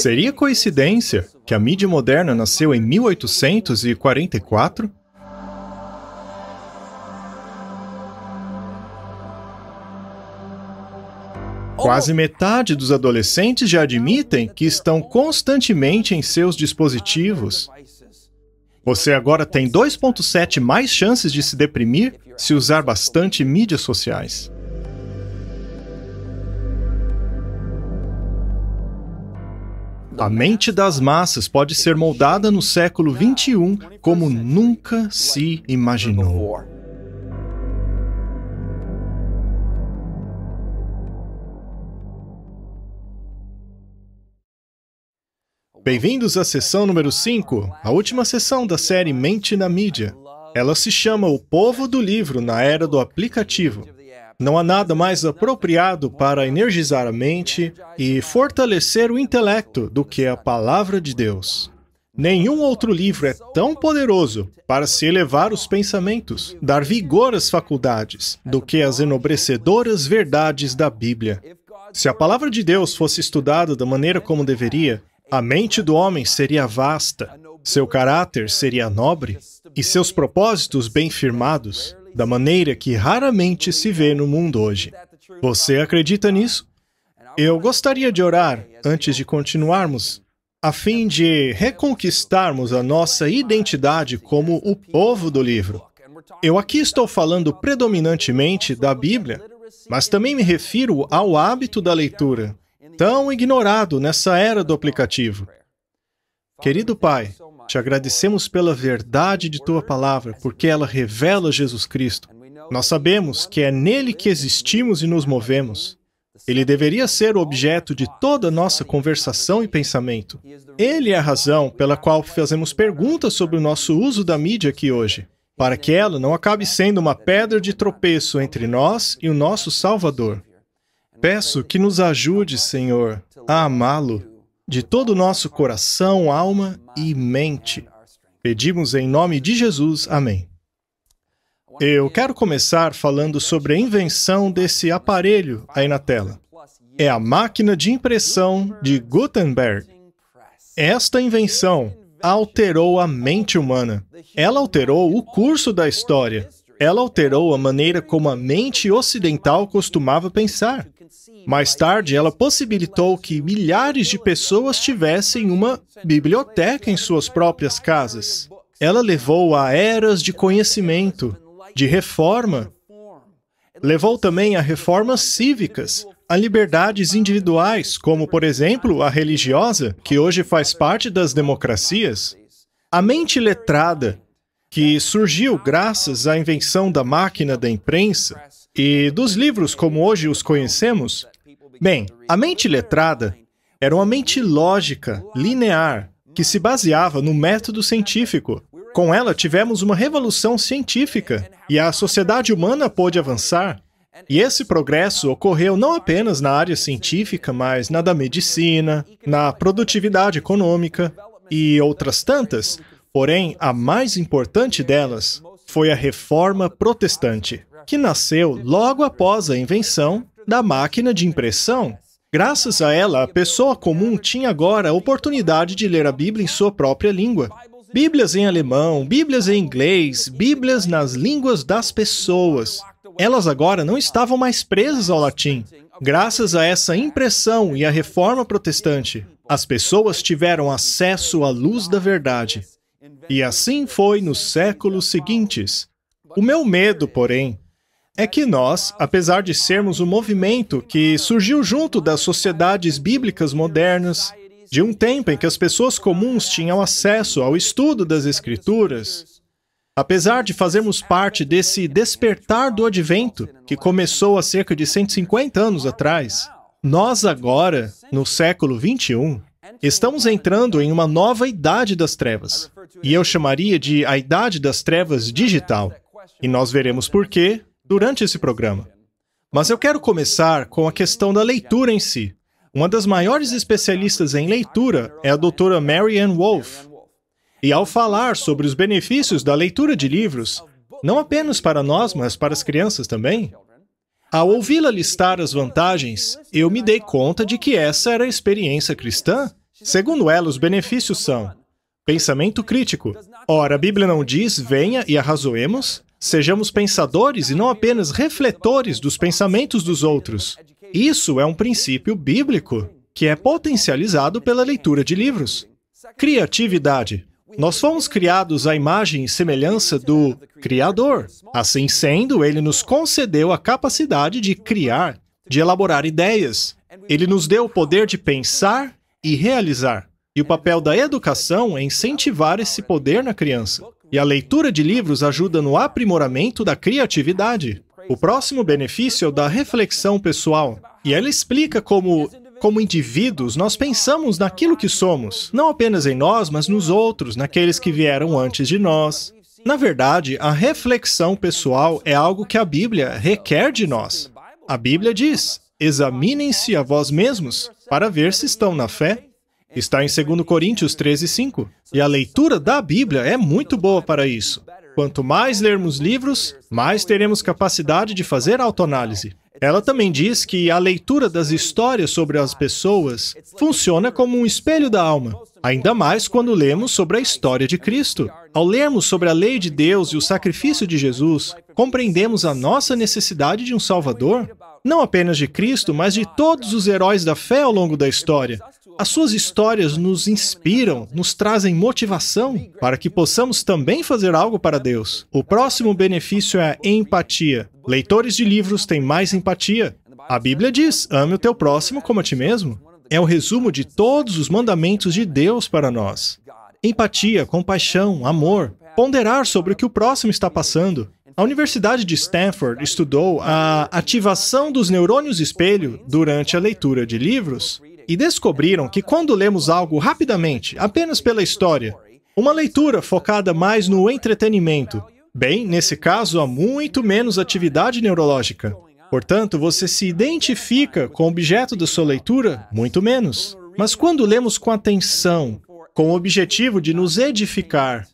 Seria coincidência que a mídia moderna nasceu em 1844? Quase metade dos adolescentes já admitem que estão constantemente em seus dispositivos. Você agora tem 2,7 mais chances de se deprimir se usar bastante mídias sociais. A mente das massas pode ser moldada no século XXI como nunca se imaginou. Bem-vindos à sessão número 5, a última sessão da série Mente na Mídia. Ela se chama O Povo do Livro na Era do Aplicativo. Não há nada mais apropriado para energizar a mente e fortalecer o intelecto do que a palavra de Deus. Nenhum outro livro é tão poderoso para se elevar os pensamentos, dar vigor às faculdades, do que as enobrecedoras verdades da Bíblia. Se a palavra de Deus fosse estudada da maneira como deveria, a mente do homem seria vasta, seu caráter seria nobre e seus propósitos bem firmados da maneira que raramente se vê no mundo hoje. Você acredita nisso? Eu gostaria de orar antes de continuarmos, a fim de reconquistarmos a nossa identidade como o povo do livro. Eu aqui estou falando predominantemente da Bíblia, mas também me refiro ao hábito da leitura, tão ignorado nessa era do aplicativo. Querido Pai, te agradecemos pela verdade de tua palavra, porque ela revela Jesus Cristo. Nós sabemos que é nele que existimos e nos movemos. Ele deveria ser o objeto de toda nossa conversação e pensamento. Ele é a razão pela qual fazemos perguntas sobre o nosso uso da mídia aqui hoje, para que ela não acabe sendo uma pedra de tropeço entre nós e o nosso Salvador. Peço que nos ajude, Senhor, a amá-lo de todo o nosso coração, alma e mente. Pedimos em nome de Jesus. Amém. Eu quero começar falando sobre a invenção desse aparelho aí na tela. É a máquina de impressão de Gutenberg. Esta invenção alterou a mente humana. Ela alterou o curso da história. Ela alterou a maneira como a mente ocidental costumava pensar. Mais tarde, ela possibilitou que milhares de pessoas tivessem uma biblioteca em suas próprias casas. Ela levou a eras de conhecimento, de reforma. Levou também a reformas cívicas, a liberdades individuais, como, por exemplo, a religiosa, que hoje faz parte das democracias. A mente letrada, que surgiu graças à invenção da máquina da imprensa, e dos livros como hoje os conhecemos? Bem, a mente letrada era uma mente lógica, linear, que se baseava no método científico. Com ela, tivemos uma revolução científica e a sociedade humana pôde avançar. E esse progresso ocorreu não apenas na área científica, mas na da medicina, na produtividade econômica e outras tantas. Porém, a mais importante delas foi a Reforma Protestante, que nasceu logo após a invenção da máquina de impressão. Graças a ela, a pessoa comum tinha agora a oportunidade de ler a Bíblia em sua própria língua. Bíblias em alemão, Bíblias em inglês, Bíblias nas línguas das pessoas. Elas agora não estavam mais presas ao latim. Graças a essa impressão e à reforma protestante, as pessoas tiveram acesso à luz da verdade. E assim foi nos séculos seguintes. O meu medo, porém, é que nós, apesar de sermos um movimento que surgiu junto das sociedades bíblicas modernas, de um tempo em que as pessoas comuns tinham acesso ao estudo das Escrituras, apesar de fazermos parte desse despertar do advento, que começou há cerca de 150 anos atrás, nós agora, no século 21, Estamos entrando em uma nova idade das trevas, e eu chamaria de a idade das trevas digital. E nós veremos por quê durante esse programa. Mas eu quero começar com a questão da leitura em si. Uma das maiores especialistas em leitura é a doutora Mary Wolfe. Wolf. E ao falar sobre os benefícios da leitura de livros, não apenas para nós, mas para as crianças também, ao ouvi-la listar as vantagens, eu me dei conta de que essa era a experiência cristã Segundo ela, os benefícios são pensamento crítico. Ora, a Bíblia não diz venha e arrazoemos? Sejamos pensadores e não apenas refletores dos pensamentos dos outros. Isso é um princípio bíblico que é potencializado pela leitura de livros. Criatividade. Nós fomos criados à imagem e semelhança do Criador. Assim sendo, ele nos concedeu a capacidade de criar, de elaborar ideias. Ele nos deu o poder de pensar e realizar. E o papel da educação é incentivar esse poder na criança. E a leitura de livros ajuda no aprimoramento da criatividade. O próximo benefício é o da reflexão pessoal. E ela explica como, como indivíduos, nós pensamos naquilo que somos, não apenas em nós, mas nos outros, naqueles que vieram antes de nós. Na verdade, a reflexão pessoal é algo que a Bíblia requer de nós. A Bíblia diz: examinem-se a vós mesmos para ver se estão na fé. Está em 2 Coríntios 13, 5. E a leitura da Bíblia é muito boa para isso. Quanto mais lermos livros, mais teremos capacidade de fazer autoanálise. Ela também diz que a leitura das histórias sobre as pessoas funciona como um espelho da alma, ainda mais quando lemos sobre a história de Cristo. Ao lermos sobre a lei de Deus e o sacrifício de Jesus, compreendemos a nossa necessidade de um Salvador, não apenas de Cristo, mas de todos os heróis da fé ao longo da história, as suas histórias nos inspiram, nos trazem motivação para que possamos também fazer algo para Deus. O próximo benefício é a empatia. Leitores de livros têm mais empatia. A Bíblia diz: ame o teu próximo como a ti mesmo. É o resumo de todos os mandamentos de Deus para nós. Empatia, compaixão, amor, ponderar sobre o que o próximo está passando, a Universidade de Stanford estudou a ativação dos neurônios espelho durante a leitura de livros e descobriram que quando lemos algo rapidamente, apenas pela história, uma leitura focada mais no entretenimento, bem, nesse caso, há muito menos atividade neurológica. Portanto, você se identifica com o objeto da sua leitura muito menos. Mas quando lemos com atenção, com o objetivo de nos edificar,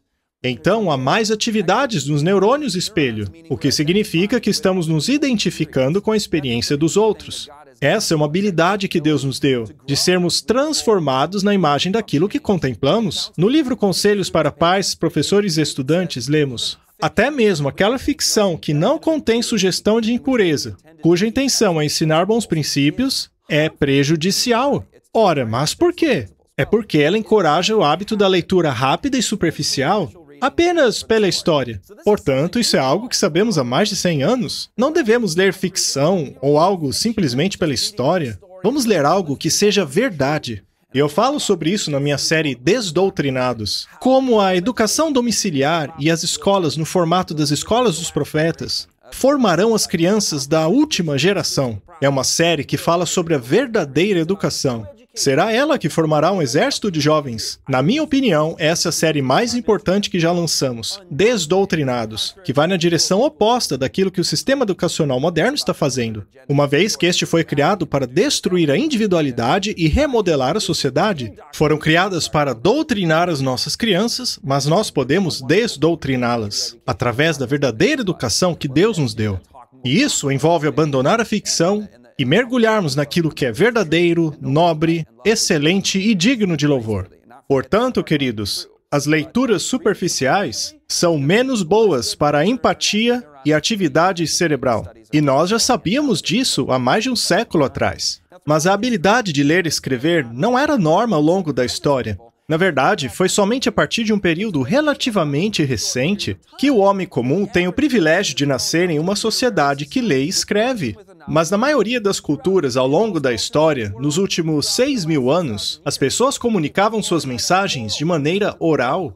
então há mais atividades nos neurônios espelho, o que significa que estamos nos identificando com a experiência dos outros. Essa é uma habilidade que Deus nos deu, de sermos transformados na imagem daquilo que contemplamos. No livro Conselhos para Pais, Professores e Estudantes, lemos: até mesmo aquela ficção que não contém sugestão de impureza, cuja intenção é ensinar bons princípios, é prejudicial. Ora, mas por quê? É porque ela encoraja o hábito da leitura rápida e superficial, apenas pela história. Portanto, isso é algo que sabemos há mais de 100 anos. Não devemos ler ficção ou algo simplesmente pela história. Vamos ler algo que seja verdade. E eu falo sobre isso na minha série Desdoutrinados, como a educação domiciliar e as escolas no formato das escolas dos profetas formarão as crianças da última geração. É uma série que fala sobre a verdadeira educação. Será ela que formará um exército de jovens. Na minha opinião, essa é a série mais importante que já lançamos, Desdoutrinados, que vai na direção oposta daquilo que o sistema educacional moderno está fazendo. Uma vez que este foi criado para destruir a individualidade e remodelar a sociedade, foram criadas para doutrinar as nossas crianças, mas nós podemos desdoutriná-las através da verdadeira educação que Deus nos deu. E isso envolve abandonar a ficção, e mergulharmos naquilo que é verdadeiro, nobre, excelente e digno de louvor. Portanto, queridos, as leituras superficiais são menos boas para a empatia e atividade cerebral. E nós já sabíamos disso há mais de um século atrás. Mas a habilidade de ler e escrever não era norma ao longo da história. Na verdade, foi somente a partir de um período relativamente recente que o homem comum tem o privilégio de nascer em uma sociedade que lê e escreve, mas na maioria das culturas ao longo da história, nos últimos 6 mil anos, as pessoas comunicavam suas mensagens de maneira oral.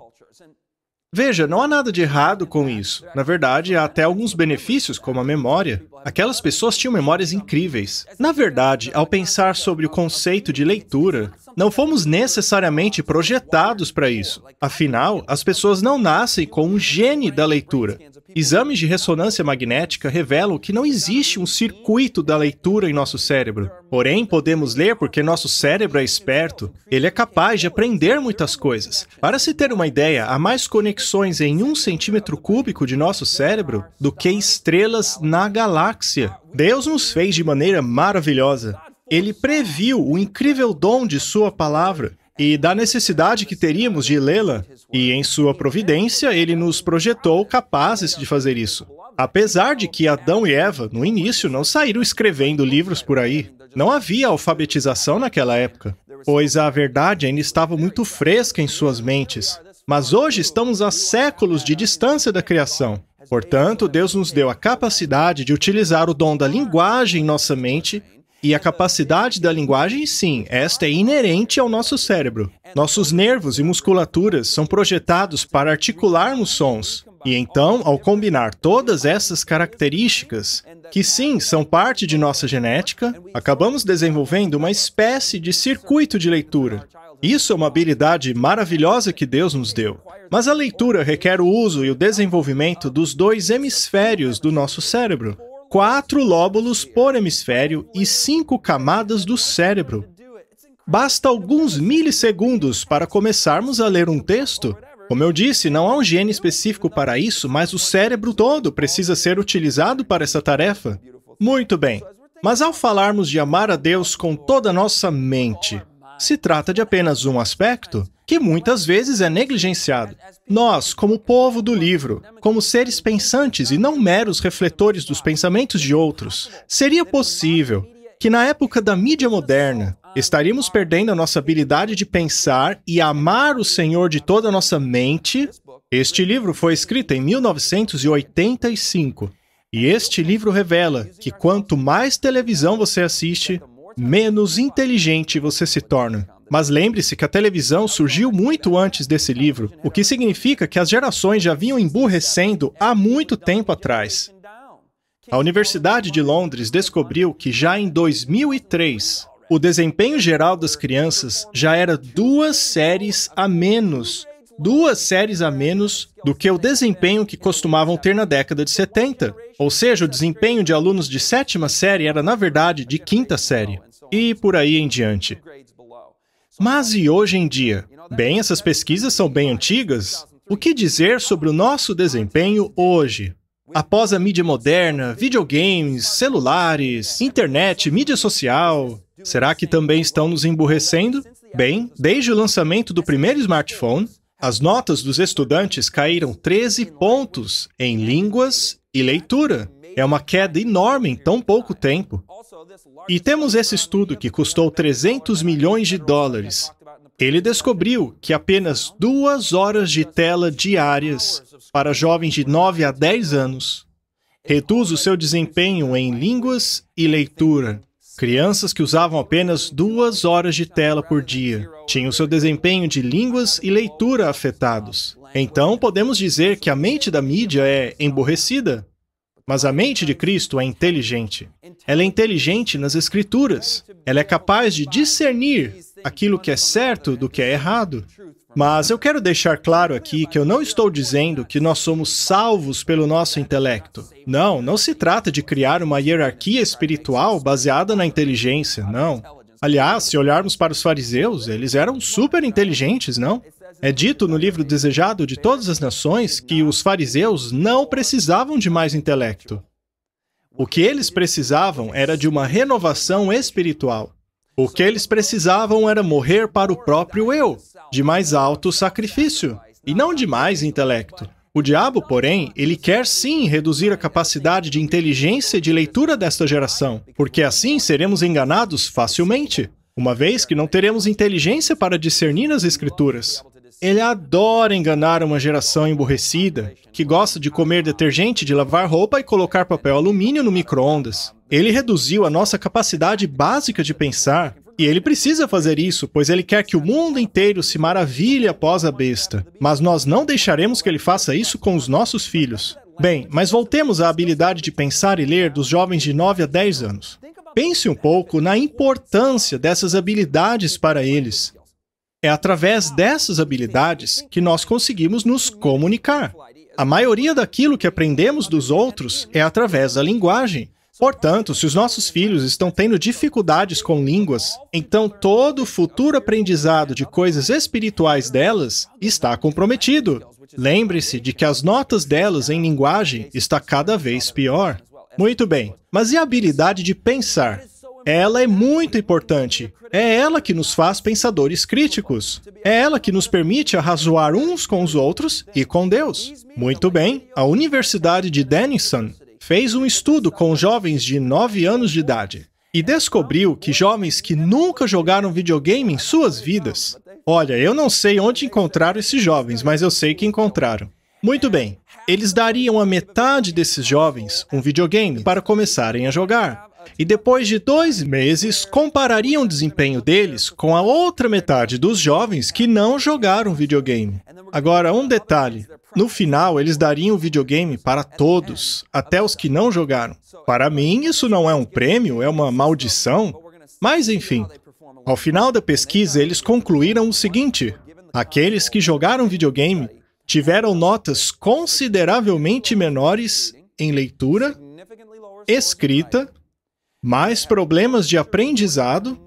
Veja, não há nada de errado com isso. Na verdade, há até alguns benefícios, como a memória. Aquelas pessoas tinham memórias incríveis. Na verdade, ao pensar sobre o conceito de leitura, não fomos necessariamente projetados para isso. Afinal, as pessoas não nascem com um gene da leitura. Exames de ressonância magnética revelam que não existe um circuito da leitura em nosso cérebro. Porém, podemos ler porque nosso cérebro é esperto. Ele é capaz de aprender muitas coisas. Para se ter uma ideia, há mais conexões em um centímetro cúbico de nosso cérebro do que estrelas na galáxia galáxia. Deus nos fez de maneira maravilhosa. Ele previu o incrível dom de Sua palavra e da necessidade que teríamos de lê-la, e em Sua providência, Ele nos projetou capazes de fazer isso. Apesar de que Adão e Eva, no início, não saíram escrevendo livros por aí, não havia alfabetização naquela época, pois a verdade ainda estava muito fresca em suas mentes. Mas hoje estamos a séculos de distância da criação. Portanto, Deus nos deu a capacidade de utilizar o dom da linguagem em nossa mente e a capacidade da linguagem, sim, esta é inerente ao nosso cérebro. Nossos nervos e musculaturas são projetados para articularmos sons. E então, ao combinar todas essas características, que sim, são parte de nossa genética, acabamos desenvolvendo uma espécie de circuito de leitura. Isso é uma habilidade maravilhosa que Deus nos deu. Mas a leitura requer o uso e o desenvolvimento dos dois hemisférios do nosso cérebro. Quatro lóbulos por hemisfério e cinco camadas do cérebro. Basta alguns milissegundos para começarmos a ler um texto. Como eu disse, não há um gene específico para isso, mas o cérebro todo precisa ser utilizado para essa tarefa. Muito bem. Mas ao falarmos de amar a Deus com toda a nossa mente, se trata de apenas um aspecto que muitas vezes é negligenciado. Nós, como povo do livro, como seres pensantes e não meros refletores dos pensamentos de outros, seria possível que na época da mídia moderna estaríamos perdendo a nossa habilidade de pensar e amar o Senhor de toda a nossa mente. Este livro foi escrito em 1985. E este livro revela que quanto mais televisão você assiste, menos inteligente você se torna. Mas lembre-se que a televisão surgiu muito antes desse livro, o que significa que as gerações já vinham emburrecendo há muito tempo atrás. A Universidade de Londres descobriu que já em 2003, o desempenho geral das crianças já era duas séries a menos, duas séries a menos do que o desempenho que costumavam ter na década de 70. Ou seja, o desempenho de alunos de sétima série era, na verdade, de quinta série, e por aí em diante. Mas e hoje em dia? Bem, essas pesquisas são bem antigas. O que dizer sobre o nosso desempenho hoje? Após a mídia moderna, videogames, celulares, internet, mídia social, será que também estão nos emburrecendo? Bem, desde o lançamento do primeiro smartphone, as notas dos estudantes caíram 13 pontos em línguas e leitura. É uma queda enorme em tão pouco tempo. E temos esse estudo que custou 300 milhões de dólares. Ele descobriu que apenas duas horas de tela diárias para jovens de 9 a 10 anos reduz o seu desempenho em línguas e leitura. Crianças que usavam apenas duas horas de tela por dia tinham seu desempenho de línguas e leitura afetados. Então, podemos dizer que a mente da mídia é emborrecida, mas a mente de Cristo é inteligente. Ela é inteligente nas Escrituras. Ela é capaz de discernir aquilo que é certo do que é errado. Mas eu quero deixar claro aqui que eu não estou dizendo que nós somos salvos pelo nosso intelecto. Não, não se trata de criar uma hierarquia espiritual baseada na inteligência, não. Aliás, se olharmos para os fariseus, eles eram super inteligentes, não? É dito no livro Desejado de Todas as Nações que os fariseus não precisavam de mais intelecto. O que eles precisavam era de uma renovação espiritual. O que eles precisavam era morrer para o próprio eu, de mais alto sacrifício, e não de mais intelecto. O diabo, porém, ele quer sim reduzir a capacidade de inteligência e de leitura desta geração, porque assim seremos enganados facilmente, uma vez que não teremos inteligência para discernir as Escrituras. Ele adora enganar uma geração emborrecida, que gosta de comer detergente, de lavar roupa e colocar papel alumínio no micro-ondas. Ele reduziu a nossa capacidade básica de pensar, e ele precisa fazer isso, pois ele quer que o mundo inteiro se maravilhe após a besta. Mas nós não deixaremos que ele faça isso com os nossos filhos. Bem, mas voltemos à habilidade de pensar e ler dos jovens de 9 a 10 anos. Pense um pouco na importância dessas habilidades para eles. É através dessas habilidades que nós conseguimos nos comunicar. A maioria daquilo que aprendemos dos outros é através da linguagem. Portanto, se os nossos filhos estão tendo dificuldades com línguas, então todo o futuro aprendizado de coisas espirituais delas está comprometido. Lembre-se de que as notas delas em linguagem está cada vez pior. Muito bem, mas e a habilidade de pensar? Ela é muito importante. É ela que nos faz pensadores críticos. É ela que nos permite arrazoar uns com os outros e com Deus. Muito bem, a Universidade de Denison fez um estudo com jovens de 9 anos de idade e descobriu que jovens que nunca jogaram videogame em suas vidas. Olha, eu não sei onde encontraram esses jovens, mas eu sei que encontraram. Muito bem, eles dariam a metade desses jovens um videogame para começarem a jogar. E depois de dois meses, comparariam o desempenho deles com a outra metade dos jovens que não jogaram videogame. Agora, um detalhe: no final, eles dariam o videogame para todos, até os que não jogaram. Para mim, isso não é um prêmio, é uma maldição. Mas, enfim, ao final da pesquisa, eles concluíram o seguinte: aqueles que jogaram videogame tiveram notas consideravelmente menores em leitura, escrita, mais problemas de aprendizado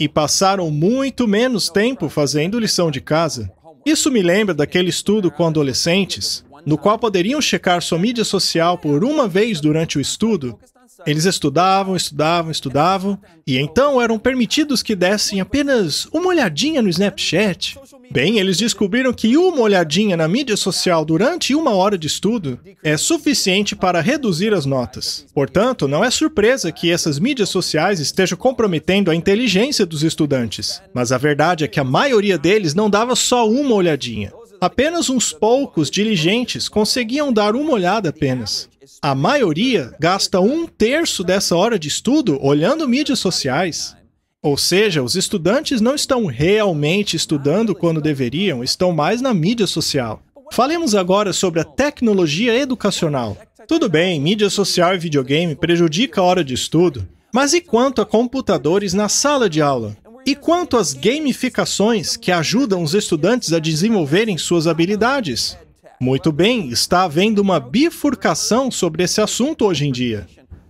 e passaram muito menos tempo fazendo lição de casa. Isso me lembra daquele estudo com adolescentes, no qual poderiam checar sua mídia social por uma vez durante o estudo eles estudavam, estudavam, estudavam, e então eram permitidos que dessem apenas uma olhadinha no Snapchat. Bem, eles descobriram que uma olhadinha na mídia social durante uma hora de estudo é suficiente para reduzir as notas. Portanto, não é surpresa que essas mídias sociais estejam comprometendo a inteligência dos estudantes. Mas a verdade é que a maioria deles não dava só uma olhadinha. Apenas uns poucos diligentes conseguiam dar uma olhada apenas a maioria gasta um terço dessa hora de estudo olhando mídias sociais. Ou seja, os estudantes não estão realmente estudando quando deveriam, estão mais na mídia social. Falemos agora sobre a tecnologia educacional. Tudo bem, mídia social e videogame prejudica a hora de estudo, mas e quanto a computadores na sala de aula? E quanto às gamificações que ajudam os estudantes a desenvolverem suas habilidades? Muito bem, está havendo uma bifurcação sobre esse assunto hoje em dia.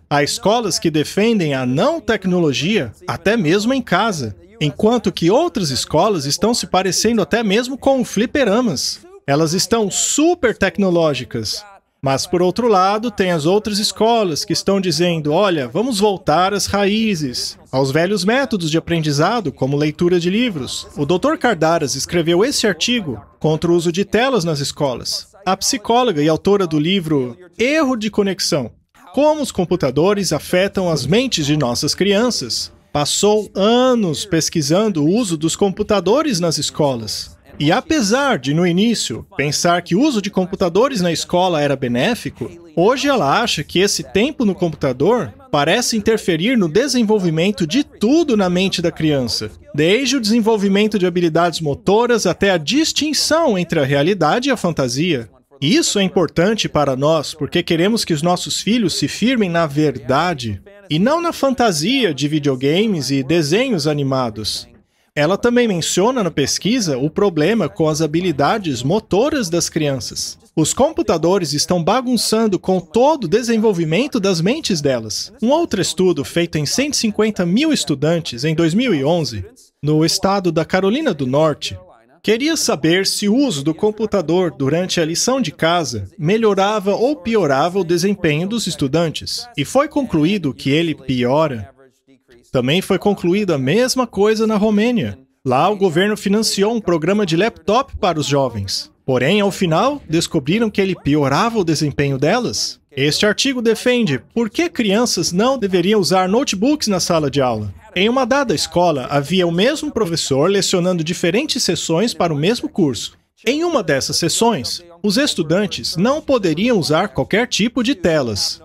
Há escolas que defendem a não tecnologia, até mesmo em casa, enquanto que outras escolas estão se parecendo até mesmo com fliperamas. Elas estão super tecnológicas, mas, por outro lado, tem as outras escolas que estão dizendo: olha, vamos voltar às raízes, aos velhos métodos de aprendizado, como leitura de livros. O Dr. Cardaras escreveu esse artigo contra o uso de telas nas escolas. A psicóloga e autora do livro Erro de Conexão: Como os computadores afetam as mentes de nossas crianças, passou anos pesquisando o uso dos computadores nas escolas. E apesar de, no início, pensar que o uso de computadores na escola era benéfico, hoje ela acha que esse tempo no computador parece interferir no desenvolvimento de tudo na mente da criança, desde o desenvolvimento de habilidades motoras até a distinção entre a realidade e a fantasia. Isso é importante para nós porque queremos que os nossos filhos se firmem na verdade e não na fantasia de videogames e desenhos animados. Ela também menciona na pesquisa o problema com as habilidades motoras das crianças. Os computadores estão bagunçando com todo o desenvolvimento das mentes delas. Um outro estudo feito em 150 mil estudantes em 2011, no estado da Carolina do Norte, queria saber se o uso do computador durante a lição de casa melhorava ou piorava o desempenho dos estudantes. E foi concluído que ele piora também foi concluída a mesma coisa na Romênia. Lá, o governo financiou um programa de laptop para os jovens. Porém, ao final, descobriram que ele piorava o desempenho delas. Este artigo defende por que crianças não deveriam usar notebooks na sala de aula. Em uma dada escola, havia o mesmo professor lecionando diferentes sessões para o mesmo curso. Em uma dessas sessões, os estudantes não poderiam usar qualquer tipo de telas.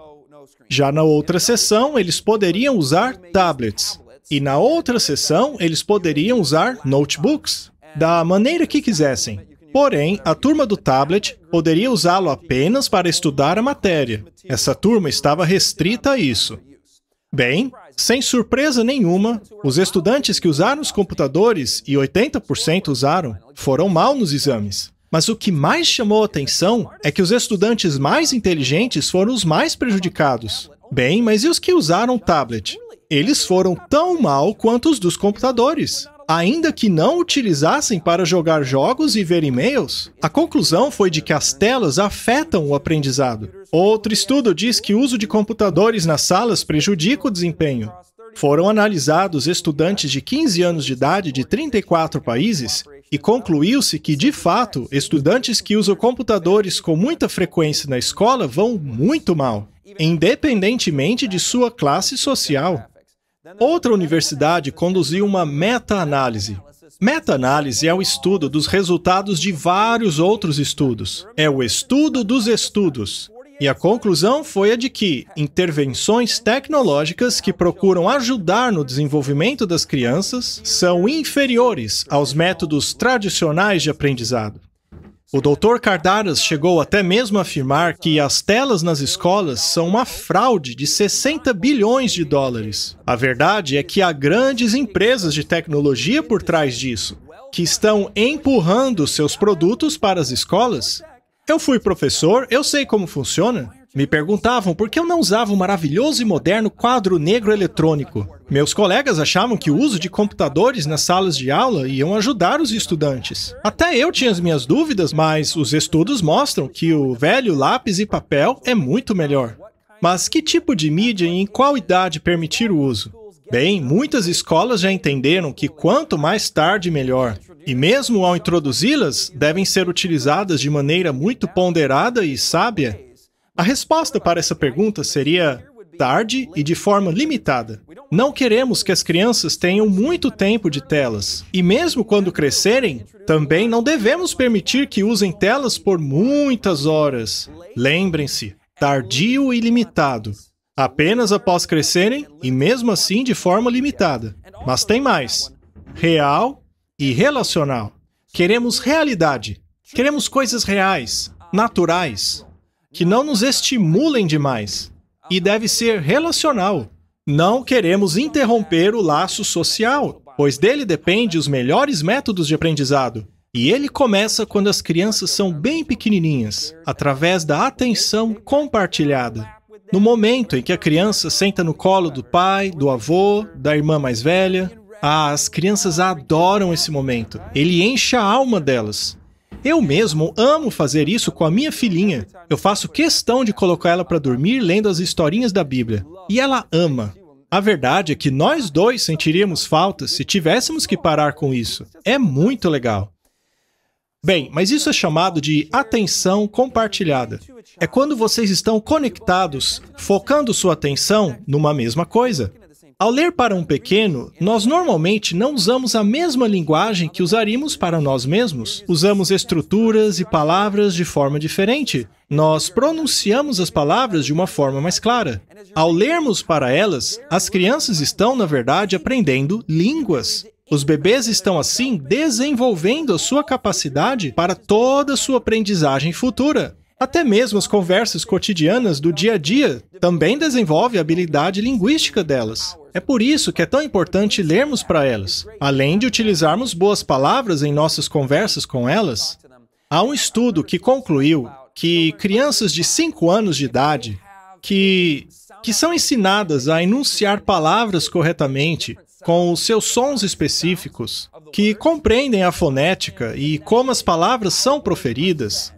Já na outra sessão, eles poderiam usar tablets. E na outra sessão, eles poderiam usar notebooks, da maneira que quisessem. Porém, a turma do tablet poderia usá-lo apenas para estudar a matéria. Essa turma estava restrita a isso. Bem, sem surpresa nenhuma, os estudantes que usaram os computadores, e 80% usaram, foram mal nos exames. Mas o que mais chamou atenção é que os estudantes mais inteligentes foram os mais prejudicados. Bem, mas e os que usaram tablet? Eles foram tão mal quanto os dos computadores. Ainda que não utilizassem para jogar jogos e ver e-mails, a conclusão foi de que as telas afetam o aprendizado. Outro estudo diz que o uso de computadores nas salas prejudica o desempenho. Foram analisados estudantes de 15 anos de idade de 34 países e concluiu-se que, de fato, estudantes que usam computadores com muita frequência na escola vão muito mal, independentemente de sua classe social. Outra universidade conduziu uma meta-análise. Meta-análise é o estudo dos resultados de vários outros estudos. É o estudo dos estudos. E a conclusão foi a de que intervenções tecnológicas que procuram ajudar no desenvolvimento das crianças são inferiores aos métodos tradicionais de aprendizado. O Dr. Cardaras chegou até mesmo a afirmar que as telas nas escolas são uma fraude de 60 bilhões de dólares. A verdade é que há grandes empresas de tecnologia por trás disso, que estão empurrando seus produtos para as escolas eu fui professor, eu sei como funciona. Me perguntavam por que eu não usava o maravilhoso e moderno quadro negro eletrônico. Meus colegas achavam que o uso de computadores nas salas de aula iam ajudar os estudantes. Até eu tinha as minhas dúvidas, mas os estudos mostram que o velho lápis e papel é muito melhor. Mas que tipo de mídia e em qual idade permitir o uso? Bem, muitas escolas já entenderam que quanto mais tarde melhor. E mesmo ao introduzi-las, devem ser utilizadas de maneira muito ponderada e sábia? A resposta para essa pergunta seria tarde e de forma limitada. Não queremos que as crianças tenham muito tempo de telas. E mesmo quando crescerem, também não devemos permitir que usem telas por muitas horas. Lembrem-se, tardio e limitado. Apenas após crescerem, e mesmo assim de forma limitada. Mas tem mais: real e relacional. Queremos realidade. Queremos coisas reais, naturais, que não nos estimulem demais. E deve ser relacional. Não queremos interromper o laço social, pois dele depende os melhores métodos de aprendizado. E ele começa quando as crianças são bem pequenininhas, através da atenção compartilhada. No momento em que a criança senta no colo do pai, do avô, da irmã mais velha, as crianças adoram esse momento. Ele enche a alma delas. Eu mesmo amo fazer isso com a minha filhinha. Eu faço questão de colocar ela para dormir lendo as historinhas da Bíblia. E ela ama. A verdade é que nós dois sentiríamos falta se tivéssemos que parar com isso. É muito legal. Bem, mas isso é chamado de atenção compartilhada. É quando vocês estão conectados, focando sua atenção numa mesma coisa. Ao ler para um pequeno, nós normalmente não usamos a mesma linguagem que usaríamos para nós mesmos. Usamos estruturas e palavras de forma diferente. Nós pronunciamos as palavras de uma forma mais clara. Ao lermos para elas, as crianças estão, na verdade, aprendendo línguas. Os bebês estão assim desenvolvendo a sua capacidade para toda a sua aprendizagem futura. Até mesmo as conversas cotidianas do dia a dia também desenvolve a habilidade linguística delas. É por isso que é tão importante lermos para elas, além de utilizarmos boas palavras em nossas conversas com elas. Há um estudo que concluiu que crianças de 5 anos de idade que, que são ensinadas a enunciar palavras corretamente com os seus sons específicos, que compreendem a fonética e como as palavras são proferidas,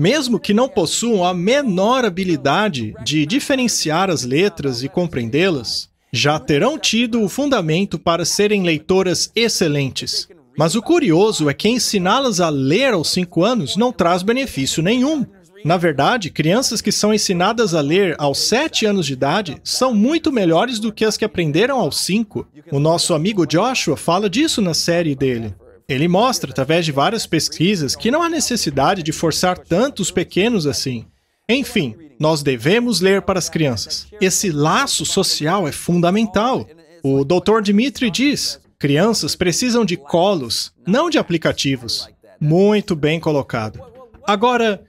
mesmo que não possuam a menor habilidade de diferenciar as letras e compreendê-las, já terão tido o fundamento para serem leitoras excelentes. Mas o curioso é que ensiná-las a ler aos 5 anos não traz benefício nenhum. Na verdade, crianças que são ensinadas a ler aos 7 anos de idade são muito melhores do que as que aprenderam aos 5. O nosso amigo Joshua fala disso na série dele. Ele mostra, através de várias pesquisas, que não há necessidade de forçar tantos pequenos assim. Enfim, nós devemos ler para as crianças. Esse laço social é fundamental. O Dr. Dimitri diz: crianças precisam de colos, não de aplicativos. Muito bem colocado. Agora,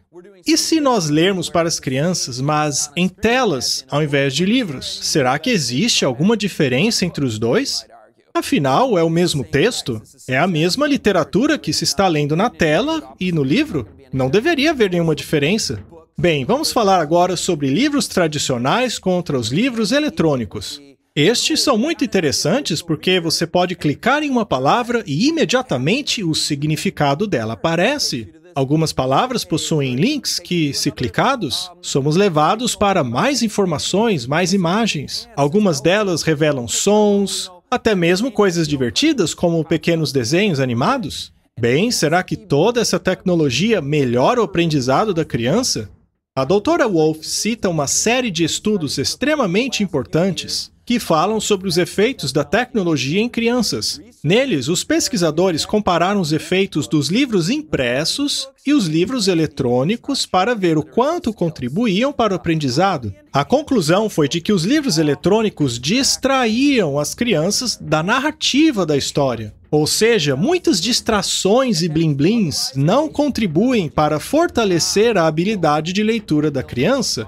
e se nós lermos para as crianças, mas em telas ao invés de livros? Será que existe alguma diferença entre os dois? Afinal, é o mesmo texto? É a mesma literatura que se está lendo na tela e no livro? Não deveria haver nenhuma diferença. Bem, vamos falar agora sobre livros tradicionais contra os livros eletrônicos. Estes são muito interessantes porque você pode clicar em uma palavra e imediatamente o significado dela aparece. Algumas palavras possuem links que, se clicados, somos levados para mais informações, mais imagens. Algumas delas revelam sons, até mesmo coisas divertidas, como pequenos desenhos animados? Bem, será que toda essa tecnologia melhora o aprendizado da criança? A doutora Wolf cita uma série de estudos extremamente importantes que falam sobre os efeitos da tecnologia em crianças. Neles, os pesquisadores compararam os efeitos dos livros impressos e os livros eletrônicos para ver o quanto contribuíam para o aprendizado. A conclusão foi de que os livros eletrônicos distraíam as crianças da narrativa da história. Ou seja, muitas distrações e blimblins não contribuem para fortalecer a habilidade de leitura da criança,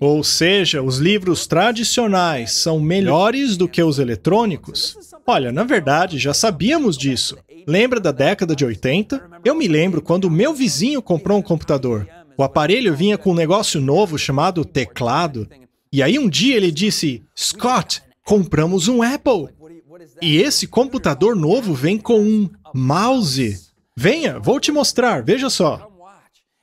ou seja, os livros tradicionais são melhores do que os eletrônicos? Olha, na verdade, já sabíamos disso. Lembra da década de 80? Eu me lembro quando meu vizinho comprou um computador. O aparelho vinha com um negócio novo chamado teclado. E aí um dia ele disse: Scott, compramos um Apple. E esse computador novo vem com um mouse. Venha, vou te mostrar, veja só.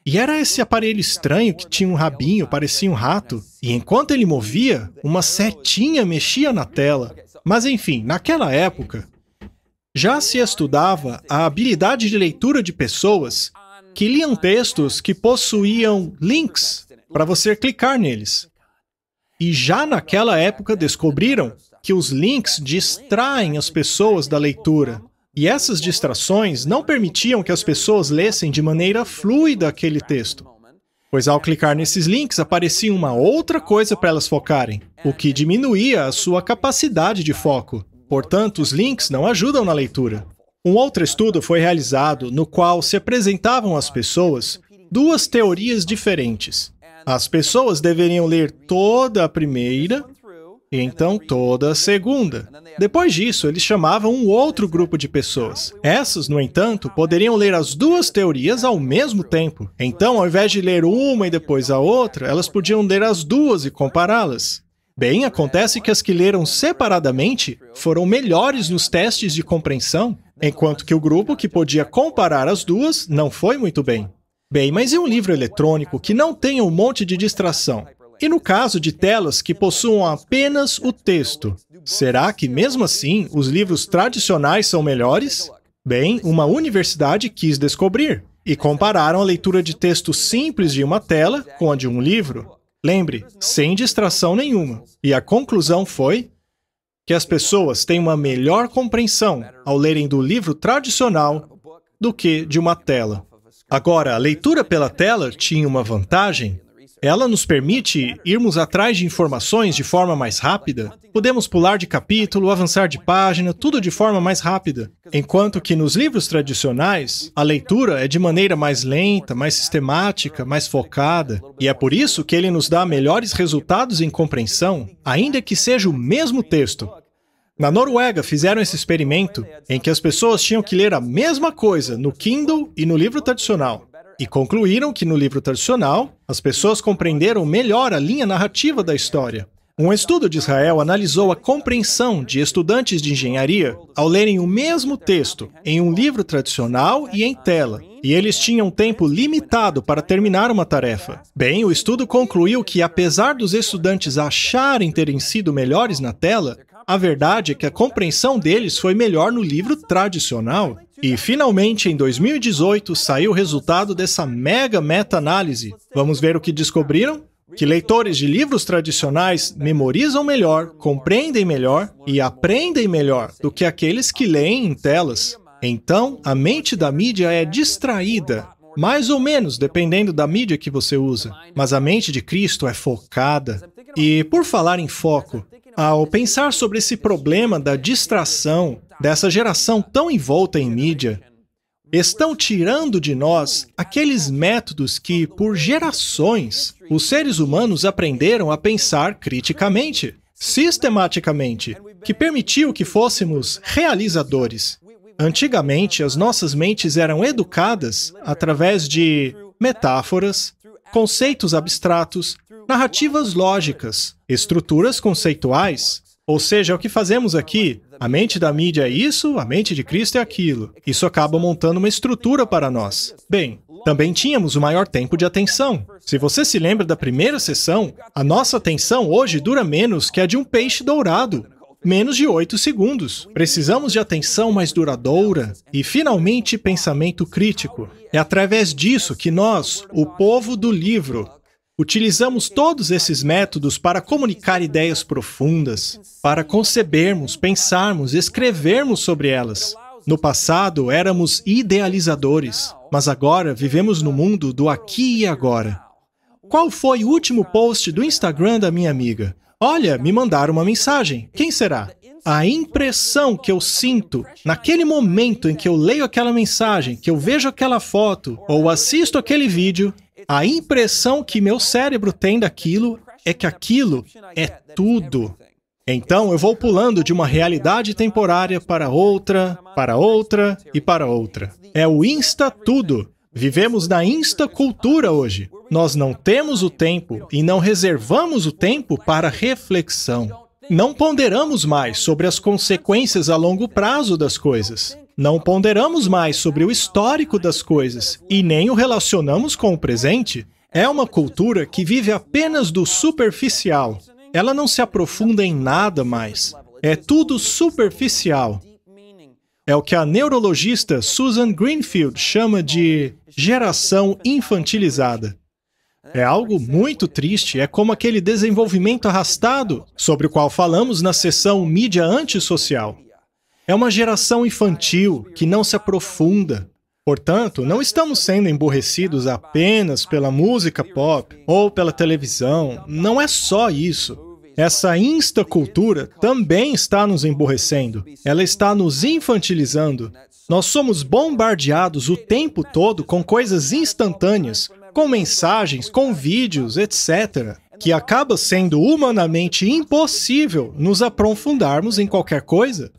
E era esse aparelho estranho que tinha um rabinho, parecia um rato, e enquanto ele movia, uma setinha mexia na tela. Mas enfim, naquela época, já se estudava a habilidade de leitura de pessoas que liam textos que possuíam links para você clicar neles. E já naquela época descobriram que os links distraem as pessoas da leitura. E essas distrações não permitiam que as pessoas lessem de maneira fluida aquele texto, pois ao clicar nesses links aparecia uma outra coisa para elas focarem, o que diminuía a sua capacidade de foco. Portanto, os links não ajudam na leitura. Um outro estudo foi realizado no qual se apresentavam às pessoas duas teorias diferentes. As pessoas deveriam ler toda a primeira e então toda segunda. Depois disso, eles chamavam um outro grupo de pessoas. Essas, no entanto, poderiam ler as duas teorias ao mesmo tempo. Então, ao invés de ler uma e depois a outra, elas podiam ler as duas e compará-las. Bem, acontece que as que leram separadamente foram melhores nos testes de compreensão, enquanto que o grupo que podia comparar as duas não foi muito bem. Bem, mas e um livro eletrônico que não tenha um monte de distração? E no caso de telas que possuam apenas o texto, será que mesmo assim os livros tradicionais são melhores? Bem, uma universidade quis descobrir e compararam a leitura de texto simples de uma tela com a de um livro. Lembre, sem distração nenhuma. E a conclusão foi que as pessoas têm uma melhor compreensão ao lerem do livro tradicional do que de uma tela. Agora, a leitura pela tela tinha uma vantagem ela nos permite irmos atrás de informações de forma mais rápida. Podemos pular de capítulo, avançar de página, tudo de forma mais rápida. Enquanto que nos livros tradicionais, a leitura é de maneira mais lenta, mais sistemática, mais focada. E é por isso que ele nos dá melhores resultados em compreensão, ainda que seja o mesmo texto. Na Noruega fizeram esse experimento em que as pessoas tinham que ler a mesma coisa no Kindle e no livro tradicional e concluíram que no livro tradicional, as pessoas compreenderam melhor a linha narrativa da história. Um estudo de Israel analisou a compreensão de estudantes de engenharia ao lerem o mesmo texto em um livro tradicional e em tela, e eles tinham tempo limitado para terminar uma tarefa. Bem, o estudo concluiu que, apesar dos estudantes acharem terem sido melhores na tela, a verdade é que a compreensão deles foi melhor no livro tradicional. E finalmente, em 2018, saiu o resultado dessa mega meta-análise. Vamos ver o que descobriram? Que leitores de livros tradicionais memorizam melhor, compreendem melhor e aprendem melhor do que aqueles que leem em telas. Então, a mente da mídia é distraída, mais ou menos, dependendo da mídia que você usa. Mas a mente de Cristo é focada. E por falar em foco, ao pensar sobre esse problema da distração dessa geração tão envolta em mídia, estão tirando de nós aqueles métodos que, por gerações, os seres humanos aprenderam a pensar criticamente, sistematicamente, que permitiu que fôssemos realizadores. Antigamente, as nossas mentes eram educadas através de metáforas, conceitos abstratos, narrativas lógicas, estruturas conceituais, ou seja, o que fazemos aqui. A mente da mídia é isso, a mente de Cristo é aquilo. Isso acaba montando uma estrutura para nós. Bem, também tínhamos o maior tempo de atenção. Se você se lembra da primeira sessão, a nossa atenção hoje dura menos que a de um peixe dourado menos de 8 segundos. Precisamos de atenção mais duradoura e, finalmente, pensamento crítico. É através disso que nós, o povo do livro, Utilizamos todos esses métodos para comunicar ideias profundas, para concebermos, pensarmos, escrevermos sobre elas. No passado, éramos idealizadores, mas agora vivemos no mundo do aqui e agora. Qual foi o último post do Instagram da minha amiga? Olha, me mandaram uma mensagem. Quem será? A impressão que eu sinto naquele momento em que eu leio aquela mensagem, que eu vejo aquela foto ou assisto aquele vídeo, a impressão que meu cérebro tem daquilo é que aquilo é tudo. Então eu vou pulando de uma realidade temporária para outra, para outra e para outra. É o insta tudo. Vivemos na instacultura hoje. Nós não temos o tempo e não reservamos o tempo para reflexão. Não ponderamos mais sobre as consequências a longo prazo das coisas. Não ponderamos mais sobre o histórico das coisas e nem o relacionamos com o presente. É uma cultura que vive apenas do superficial. Ela não se aprofunda em nada mais. É tudo superficial. É o que a neurologista Susan Greenfield chama de geração infantilizada. É algo muito triste, é como aquele desenvolvimento arrastado sobre o qual falamos na sessão mídia antissocial. É uma geração infantil que não se aprofunda. Portanto, não estamos sendo emborrecidos apenas pela música pop ou pela televisão. Não é só isso. Essa instacultura também está nos emborrecendo, ela está nos infantilizando. Nós somos bombardeados o tempo todo com coisas instantâneas, com mensagens, com vídeos, etc., que acaba sendo humanamente impossível nos aprofundarmos em qualquer coisa.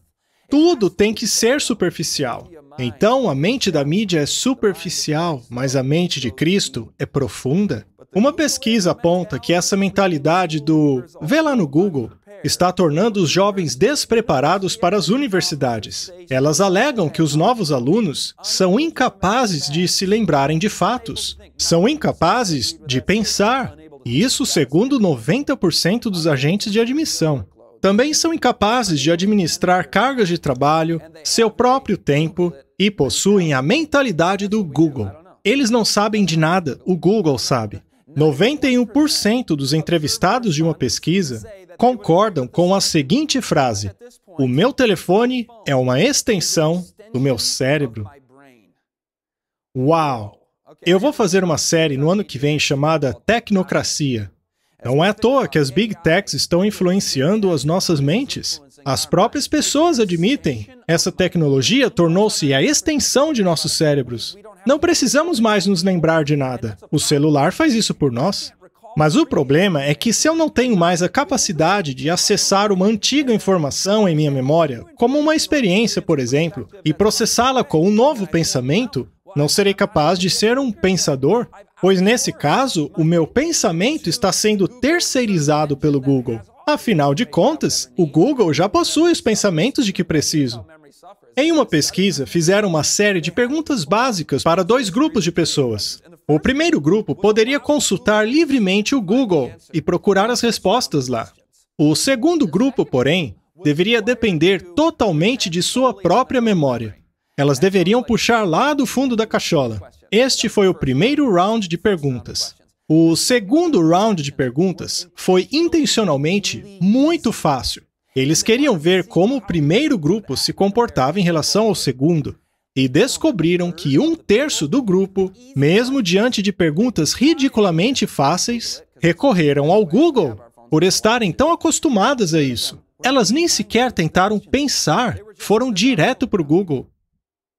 Tudo tem que ser superficial. Então, a mente da mídia é superficial, mas a mente de Cristo é profunda. Uma pesquisa aponta que essa mentalidade do vê lá no Google está tornando os jovens despreparados para as universidades. Elas alegam que os novos alunos são incapazes de se lembrarem de fatos, são incapazes de pensar, e isso segundo 90% dos agentes de admissão. Também são incapazes de administrar cargas de trabalho, seu próprio tempo e possuem a mentalidade do Google. Eles não sabem de nada, o Google sabe. 91% dos entrevistados de uma pesquisa concordam com a seguinte frase: O meu telefone é uma extensão do meu cérebro. Uau! Eu vou fazer uma série no ano que vem chamada Tecnocracia. Não é à toa que as big techs estão influenciando as nossas mentes. As próprias pessoas admitem. Essa tecnologia tornou-se a extensão de nossos cérebros. Não precisamos mais nos lembrar de nada. O celular faz isso por nós. Mas o problema é que se eu não tenho mais a capacidade de acessar uma antiga informação em minha memória, como uma experiência, por exemplo, e processá-la com um novo pensamento, não serei capaz de ser um pensador, pois nesse caso, o meu pensamento está sendo terceirizado pelo Google. Afinal de contas, o Google já possui os pensamentos de que preciso. Em uma pesquisa, fizeram uma série de perguntas básicas para dois grupos de pessoas. O primeiro grupo poderia consultar livremente o Google e procurar as respostas lá. O segundo grupo, porém, deveria depender totalmente de sua própria memória. Elas deveriam puxar lá do fundo da cachola. Este foi o primeiro round de perguntas. O segundo round de perguntas foi intencionalmente muito fácil. Eles queriam ver como o primeiro grupo se comportava em relação ao segundo e descobriram que um terço do grupo, mesmo diante de perguntas ridiculamente fáceis, recorreram ao Google por estarem tão acostumadas a isso. Elas nem sequer tentaram pensar, foram direto para o Google.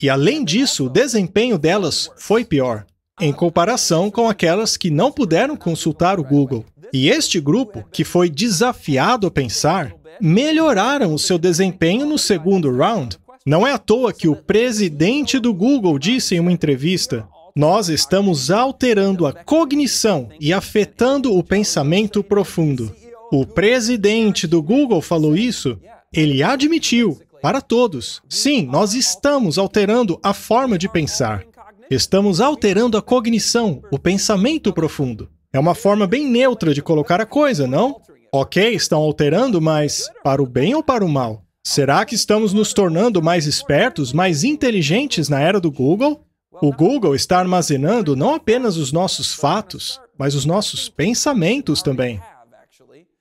E além disso, o desempenho delas foi pior, em comparação com aquelas que não puderam consultar o Google. E este grupo, que foi desafiado a pensar, melhoraram o seu desempenho no segundo round. Não é à toa que o presidente do Google disse em uma entrevista: Nós estamos alterando a cognição e afetando o pensamento profundo. O presidente do Google falou isso. Ele admitiu, para todos: sim, nós estamos alterando a forma de pensar. Estamos alterando a cognição, o pensamento profundo. É uma forma bem neutra de colocar a coisa, não? Ok, estão alterando, mas para o bem ou para o mal? Será que estamos nos tornando mais espertos, mais inteligentes na era do Google? O Google está armazenando não apenas os nossos fatos, mas os nossos pensamentos também.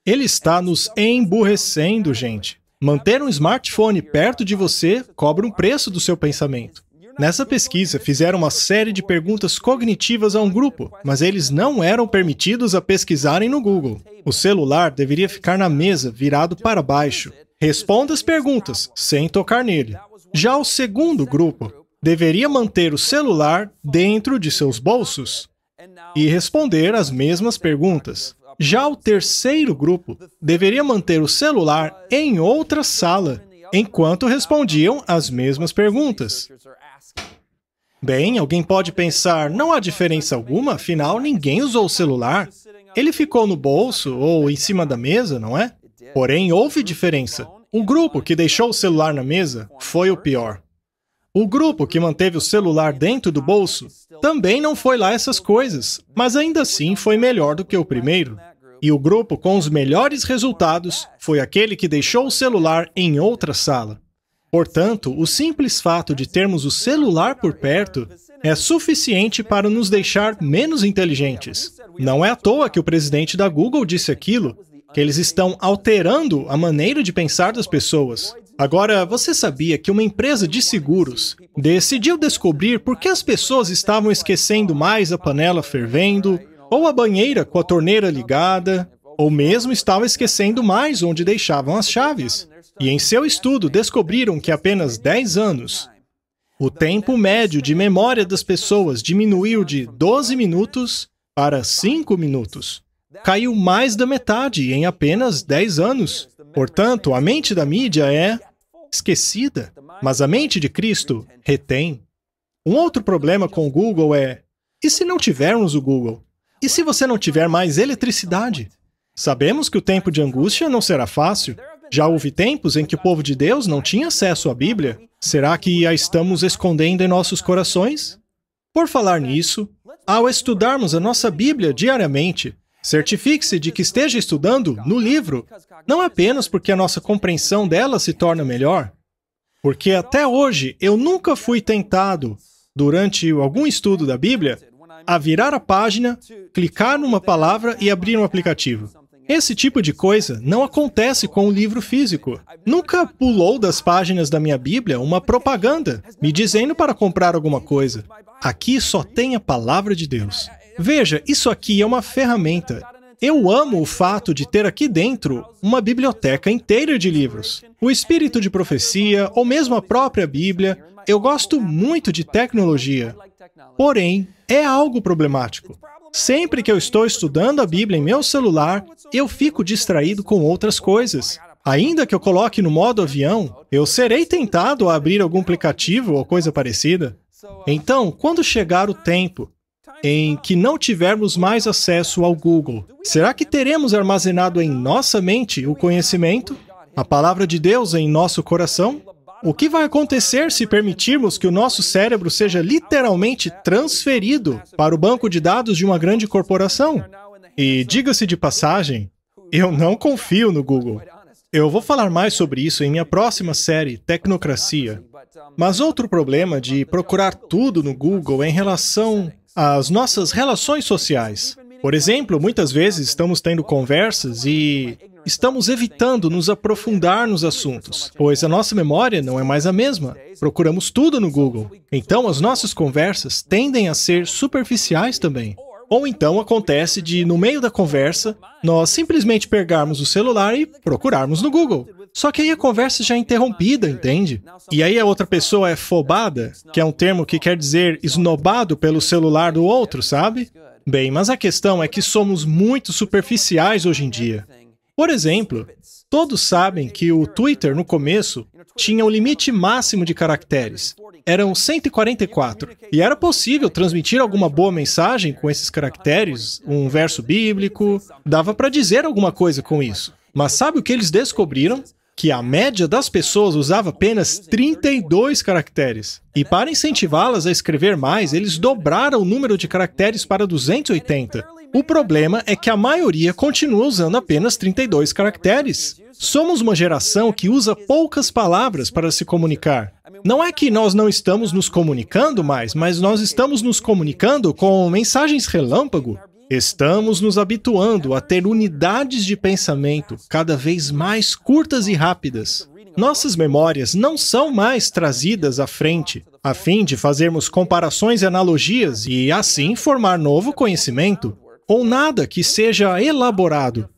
Ele está nos emburrecendo, gente. Manter um smartphone perto de você cobra um preço do seu pensamento. Nessa pesquisa, fizeram uma série de perguntas cognitivas a um grupo, mas eles não eram permitidos a pesquisarem no Google. O celular deveria ficar na mesa, virado para baixo. Responda as perguntas, sem tocar nele. Já o segundo grupo deveria manter o celular dentro de seus bolsos e responder as mesmas perguntas. Já o terceiro grupo deveria manter o celular em outra sala enquanto respondiam as mesmas perguntas. Bem, alguém pode pensar, não há diferença alguma, afinal ninguém usou o celular. Ele ficou no bolso ou em cima da mesa, não é? Porém, houve diferença. O grupo que deixou o celular na mesa foi o pior. O grupo que manteve o celular dentro do bolso também não foi lá essas coisas, mas ainda assim foi melhor do que o primeiro. E o grupo com os melhores resultados foi aquele que deixou o celular em outra sala. Portanto, o simples fato de termos o celular por perto é suficiente para nos deixar menos inteligentes. Não é à toa que o presidente da Google disse aquilo, que eles estão alterando a maneira de pensar das pessoas. Agora, você sabia que uma empresa de seguros decidiu descobrir por que as pessoas estavam esquecendo mais a panela fervendo ou a banheira com a torneira ligada? ou mesmo estava esquecendo mais onde deixavam as chaves. E em seu estudo descobriram que apenas 10 anos, o tempo médio de memória das pessoas diminuiu de 12 minutos para 5 minutos. Caiu mais da metade em apenas 10 anos. Portanto, a mente da mídia é esquecida, mas a mente de Cristo retém. Um outro problema com o Google é: e se não tivermos o Google? E se você não tiver mais eletricidade? Sabemos que o tempo de angústia não será fácil. Já houve tempos em que o povo de Deus não tinha acesso à Bíblia. Será que a estamos escondendo em nossos corações? Por falar nisso, ao estudarmos a nossa Bíblia diariamente, certifique-se de que esteja estudando no livro, não apenas porque a nossa compreensão dela se torna melhor, porque até hoje eu nunca fui tentado, durante algum estudo da Bíblia, a virar a página, clicar numa palavra e abrir um aplicativo. Esse tipo de coisa não acontece com o livro físico. Nunca pulou das páginas da minha Bíblia uma propaganda me dizendo para comprar alguma coisa. Aqui só tem a palavra de Deus. Veja, isso aqui é uma ferramenta. Eu amo o fato de ter aqui dentro uma biblioteca inteira de livros. O espírito de profecia, ou mesmo a própria Bíblia, eu gosto muito de tecnologia. Porém, é algo problemático. Sempre que eu estou estudando a Bíblia em meu celular, eu fico distraído com outras coisas. Ainda que eu coloque no modo avião, eu serei tentado a abrir algum aplicativo ou coisa parecida. Então, quando chegar o tempo em que não tivermos mais acesso ao Google, será que teremos armazenado em nossa mente o conhecimento, a palavra de Deus em nosso coração? O que vai acontecer se permitirmos que o nosso cérebro seja literalmente transferido para o banco de dados de uma grande corporação? E diga-se de passagem, eu não confio no Google. Eu vou falar mais sobre isso em minha próxima série, Tecnocracia. Mas outro problema de procurar tudo no Google é em relação às nossas relações sociais. Por exemplo, muitas vezes estamos tendo conversas e estamos evitando nos aprofundar nos assuntos, pois a nossa memória não é mais a mesma. Procuramos tudo no Google. Então, as nossas conversas tendem a ser superficiais também. Ou então acontece de, no meio da conversa, nós simplesmente pegarmos o celular e procurarmos no Google. Só que aí a conversa já é interrompida, entende? E aí a outra pessoa é fobada, que é um termo que quer dizer esnobado pelo celular do outro, sabe? Bem, mas a questão é que somos muito superficiais hoje em dia. Por exemplo, todos sabem que o Twitter, no começo, tinha um limite máximo de caracteres. Eram 144. E era possível transmitir alguma boa mensagem com esses caracteres, um verso bíblico, dava para dizer alguma coisa com isso. Mas sabe o que eles descobriram? que a média das pessoas usava apenas 32 caracteres. E para incentivá-las a escrever mais, eles dobraram o número de caracteres para 280. O problema é que a maioria continua usando apenas 32 caracteres. Somos uma geração que usa poucas palavras para se comunicar. Não é que nós não estamos nos comunicando mais, mas nós estamos nos comunicando com mensagens relâmpago. Estamos nos habituando a ter unidades de pensamento cada vez mais curtas e rápidas. Nossas memórias não são mais trazidas à frente, a fim de fazermos comparações e analogias e, assim, formar novo conhecimento ou nada que seja elaborado.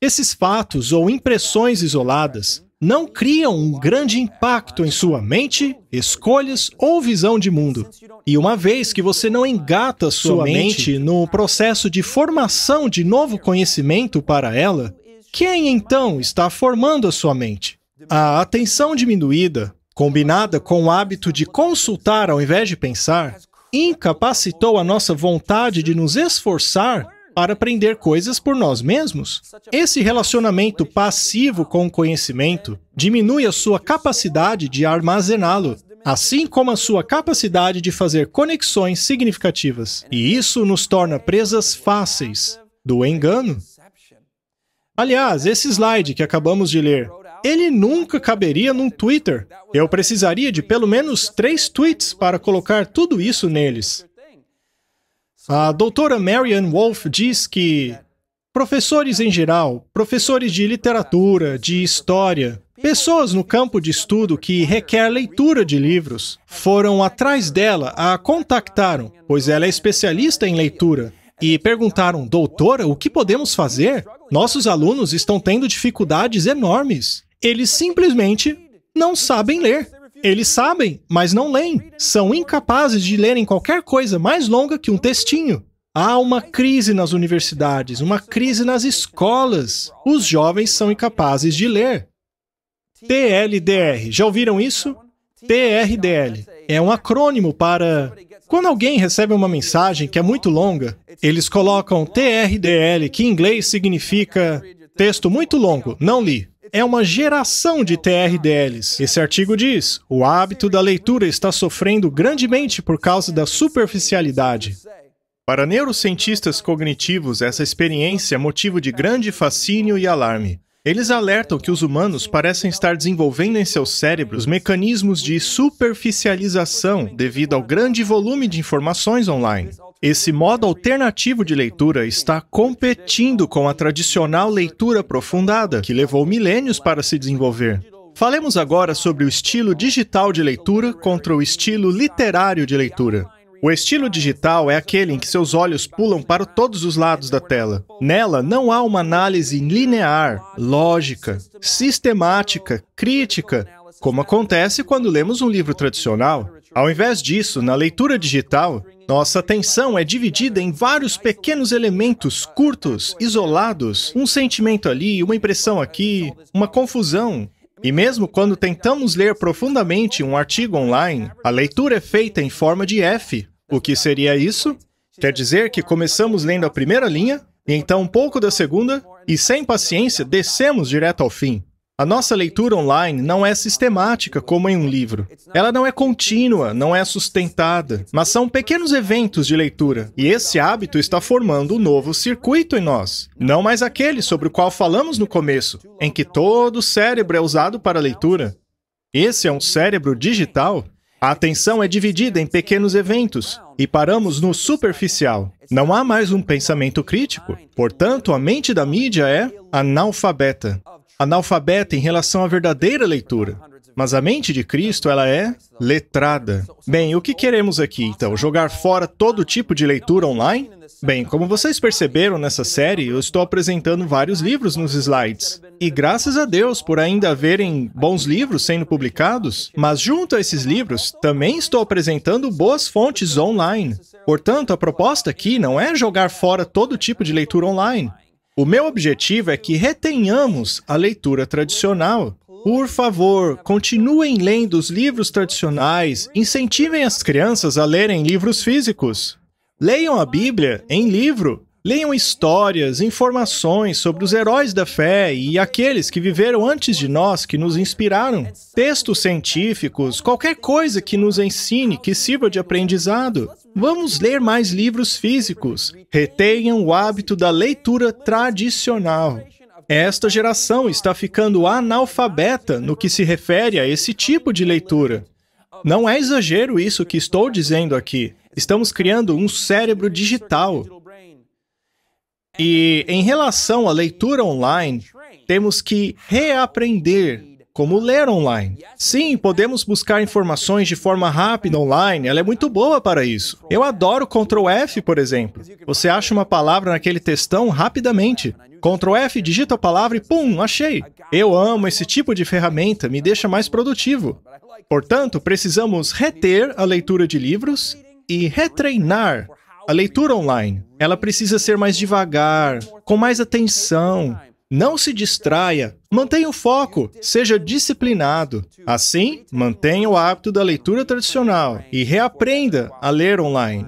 Esses fatos ou impressões isoladas não criam um grande impacto em sua mente, escolhas ou visão de mundo. E uma vez que você não engata sua mente no processo de formação de novo conhecimento para ela, quem então está formando a sua mente? A atenção diminuída, combinada com o hábito de consultar ao invés de pensar, incapacitou a nossa vontade de nos esforçar para aprender coisas por nós mesmos. Esse relacionamento passivo com o conhecimento diminui a sua capacidade de armazená-lo, assim como a sua capacidade de fazer conexões significativas. E isso nos torna presas fáceis do engano. Aliás, esse slide que acabamos de ler ele nunca caberia num Twitter. Eu precisaria de pelo menos três tweets para colocar tudo isso neles. A doutora Marianne Wolf diz que professores em geral, professores de literatura, de história, Pessoas no campo de estudo que requer leitura de livros foram atrás dela, a contactaram, pois ela é especialista em leitura, e perguntaram: Doutora, o que podemos fazer? Nossos alunos estão tendo dificuldades enormes. Eles simplesmente não sabem ler. Eles sabem, mas não leem. São incapazes de lerem qualquer coisa mais longa que um textinho. Há uma crise nas universidades, uma crise nas escolas. Os jovens são incapazes de ler. TLDR, já ouviram isso? TRDL é um acrônimo para. Quando alguém recebe uma mensagem que é muito longa, eles colocam TRDL, que em inglês significa texto muito longo, não li é uma geração de TRDLs. Esse artigo diz: o hábito da leitura está sofrendo grandemente por causa da superficialidade. Para neurocientistas cognitivos, essa experiência é motivo de grande fascínio e alarme. Eles alertam que os humanos parecem estar desenvolvendo em seus cérebros mecanismos de superficialização devido ao grande volume de informações online. Esse modo alternativo de leitura está competindo com a tradicional leitura aprofundada, que levou milênios para se desenvolver. Falemos agora sobre o estilo digital de leitura contra o estilo literário de leitura. O estilo digital é aquele em que seus olhos pulam para todos os lados da tela. Nela não há uma análise linear, lógica, sistemática, crítica, como acontece quando lemos um livro tradicional. Ao invés disso, na leitura digital, nossa atenção é dividida em vários pequenos elementos curtos, isolados, um sentimento ali, uma impressão aqui, uma confusão. E mesmo quando tentamos ler profundamente um artigo online, a leitura é feita em forma de F. O que seria isso? Quer dizer que começamos lendo a primeira linha, e então um pouco da segunda, e sem paciência descemos direto ao fim. A nossa leitura online não é sistemática como em um livro. Ela não é contínua, não é sustentada, mas são pequenos eventos de leitura. E esse hábito está formando um novo circuito em nós, não mais aquele sobre o qual falamos no começo, em que todo o cérebro é usado para a leitura. Esse é um cérebro digital. A atenção é dividida em pequenos eventos e paramos no superficial. Não há mais um pensamento crítico, portanto, a mente da mídia é analfabeta analfabeta em relação à verdadeira leitura. Mas a mente de Cristo, ela é letrada. Bem, o que queremos aqui, então? Jogar fora todo tipo de leitura online? Bem, como vocês perceberam nessa série, eu estou apresentando vários livros nos slides. E graças a Deus por ainda haverem bons livros sendo publicados, mas junto a esses livros, também estou apresentando boas fontes online. Portanto, a proposta aqui não é jogar fora todo tipo de leitura online, o meu objetivo é que retenhamos a leitura tradicional. Por favor, continuem lendo os livros tradicionais, incentivem as crianças a lerem livros físicos. Leiam a Bíblia em livro Leiam histórias, informações sobre os heróis da fé e aqueles que viveram antes de nós que nos inspiraram. Textos científicos, qualquer coisa que nos ensine, que sirva de aprendizado. Vamos ler mais livros físicos. Retenham o hábito da leitura tradicional. Esta geração está ficando analfabeta no que se refere a esse tipo de leitura. Não é exagero isso que estou dizendo aqui. Estamos criando um cérebro digital. E em relação à leitura online, temos que reaprender como ler online. Sim, podemos buscar informações de forma rápida online, ela é muito boa para isso. Eu adoro Ctrl F, por exemplo. Você acha uma palavra naquele textão rapidamente. Ctrl F, digita a palavra e pum, achei. Eu amo esse tipo de ferramenta, me deixa mais produtivo. Portanto, precisamos reter a leitura de livros e retreinar a leitura online, ela precisa ser mais devagar, com mais atenção. Não se distraia, mantenha o foco, seja disciplinado. Assim, mantenha o hábito da leitura tradicional e reaprenda a ler online.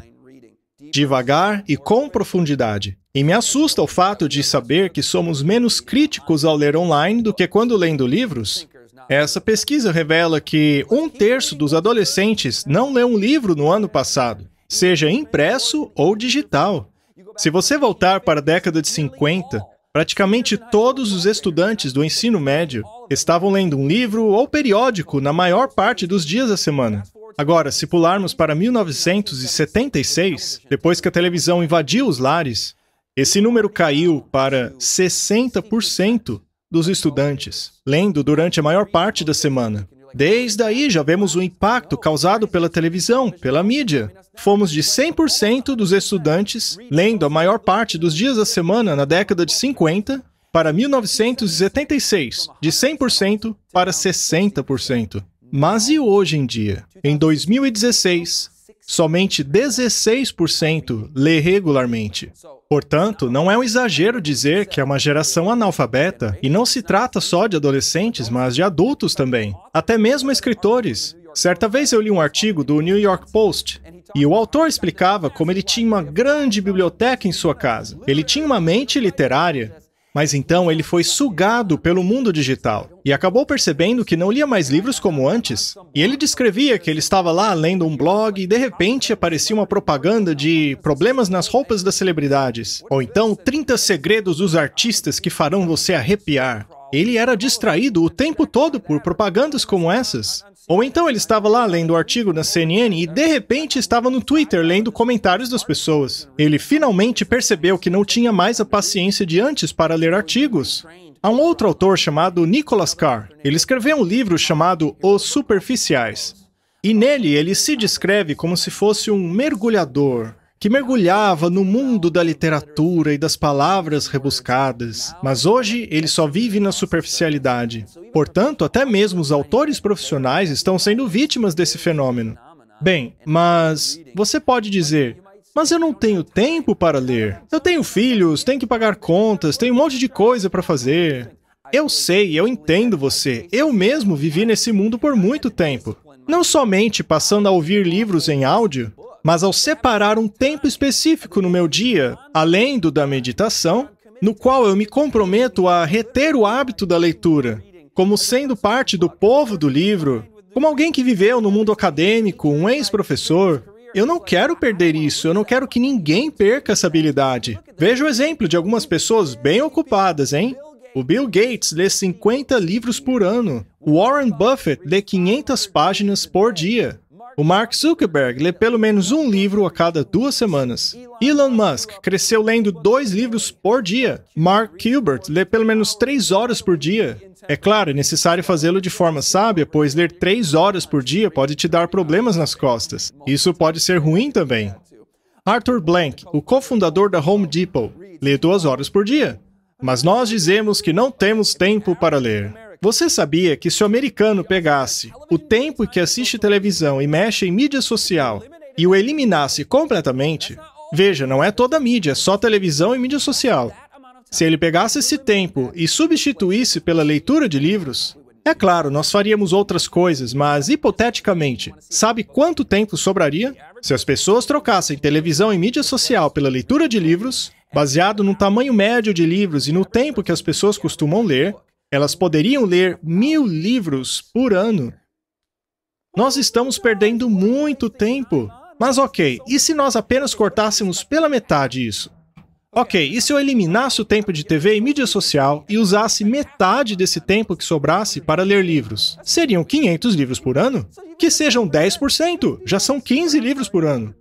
Devagar e com profundidade. E me assusta o fato de saber que somos menos críticos ao ler online do que quando lendo livros. Essa pesquisa revela que um terço dos adolescentes não leu um livro no ano passado seja impresso ou digital. Se você voltar para a década de 50, praticamente todos os estudantes do ensino médio estavam lendo um livro ou periódico na maior parte dos dias da semana. Agora, se pularmos para 1976, depois que a televisão invadiu os lares, esse número caiu para 60% dos estudantes, lendo durante a maior parte da semana. Desde aí já vemos o impacto causado pela televisão, pela mídia. Fomos de 100% dos estudantes lendo a maior parte dos dias da semana na década de 50 para 1976, de 100% para 60%. Mas e hoje em dia? Em 2016, somente 16% lê regularmente. Portanto, não é um exagero dizer que é uma geração analfabeta, e não se trata só de adolescentes, mas de adultos também, até mesmo escritores. Certa vez eu li um artigo do New York Post e o autor explicava como ele tinha uma grande biblioteca em sua casa. Ele tinha uma mente literária mas então ele foi sugado pelo mundo digital e acabou percebendo que não lia mais livros como antes. E ele descrevia que ele estava lá lendo um blog e de repente aparecia uma propaganda de problemas nas roupas das celebridades, ou então 30 segredos dos artistas que farão você arrepiar. Ele era distraído o tempo todo por propagandas como essas. Ou então ele estava lá lendo o artigo na CNN e de repente estava no Twitter lendo comentários das pessoas. Ele finalmente percebeu que não tinha mais a paciência de antes para ler artigos. Há um outro autor chamado Nicholas Carr. Ele escreveu um livro chamado Os Superficiais. E nele ele se descreve como se fosse um mergulhador, que mergulhava no mundo da literatura e das palavras rebuscadas, mas hoje ele só vive na superficialidade. Portanto, até mesmo os autores profissionais estão sendo vítimas desse fenômeno. Bem, mas você pode dizer, mas eu não tenho tempo para ler. Eu tenho filhos, tenho que pagar contas, tenho um monte de coisa para fazer. Eu sei, eu entendo você. Eu mesmo vivi nesse mundo por muito tempo. Não somente passando a ouvir livros em áudio, mas ao separar um tempo específico no meu dia, além do da meditação, no qual eu me comprometo a reter o hábito da leitura, como sendo parte do povo do livro, como alguém que viveu no mundo acadêmico, um ex-professor, eu não quero perder isso, eu não quero que ninguém perca essa habilidade. Veja o exemplo de algumas pessoas bem ocupadas, hein? O Bill Gates lê 50 livros por ano. O Warren Buffett lê 500 páginas por dia. O Mark Zuckerberg lê pelo menos um livro a cada duas semanas. Elon Musk cresceu lendo dois livros por dia. Mark Hubert lê pelo menos três horas por dia. É claro, é necessário fazê-lo de forma sábia, pois ler três horas por dia pode te dar problemas nas costas. Isso pode ser ruim também. Arthur Blank, o cofundador da Home Depot, lê duas horas por dia. Mas nós dizemos que não temos tempo para ler. Você sabia que se o americano pegasse o tempo que assiste televisão e mexe em mídia social e o eliminasse completamente, veja, não é toda a mídia, é só televisão e mídia social. Se ele pegasse esse tempo e substituísse pela leitura de livros, é claro, nós faríamos outras coisas, mas hipoteticamente, sabe quanto tempo sobraria? Se as pessoas trocassem televisão e mídia social pela leitura de livros, baseado no tamanho médio de livros e no tempo que as pessoas costumam ler, elas poderiam ler mil livros por ano. Nós estamos perdendo muito tempo. Mas ok, e se nós apenas cortássemos pela metade isso? Ok, e se eu eliminasse o tempo de TV e mídia social e usasse metade desse tempo que sobrasse para ler livros? Seriam 500 livros por ano? Que sejam 10%, já são 15 livros por ano.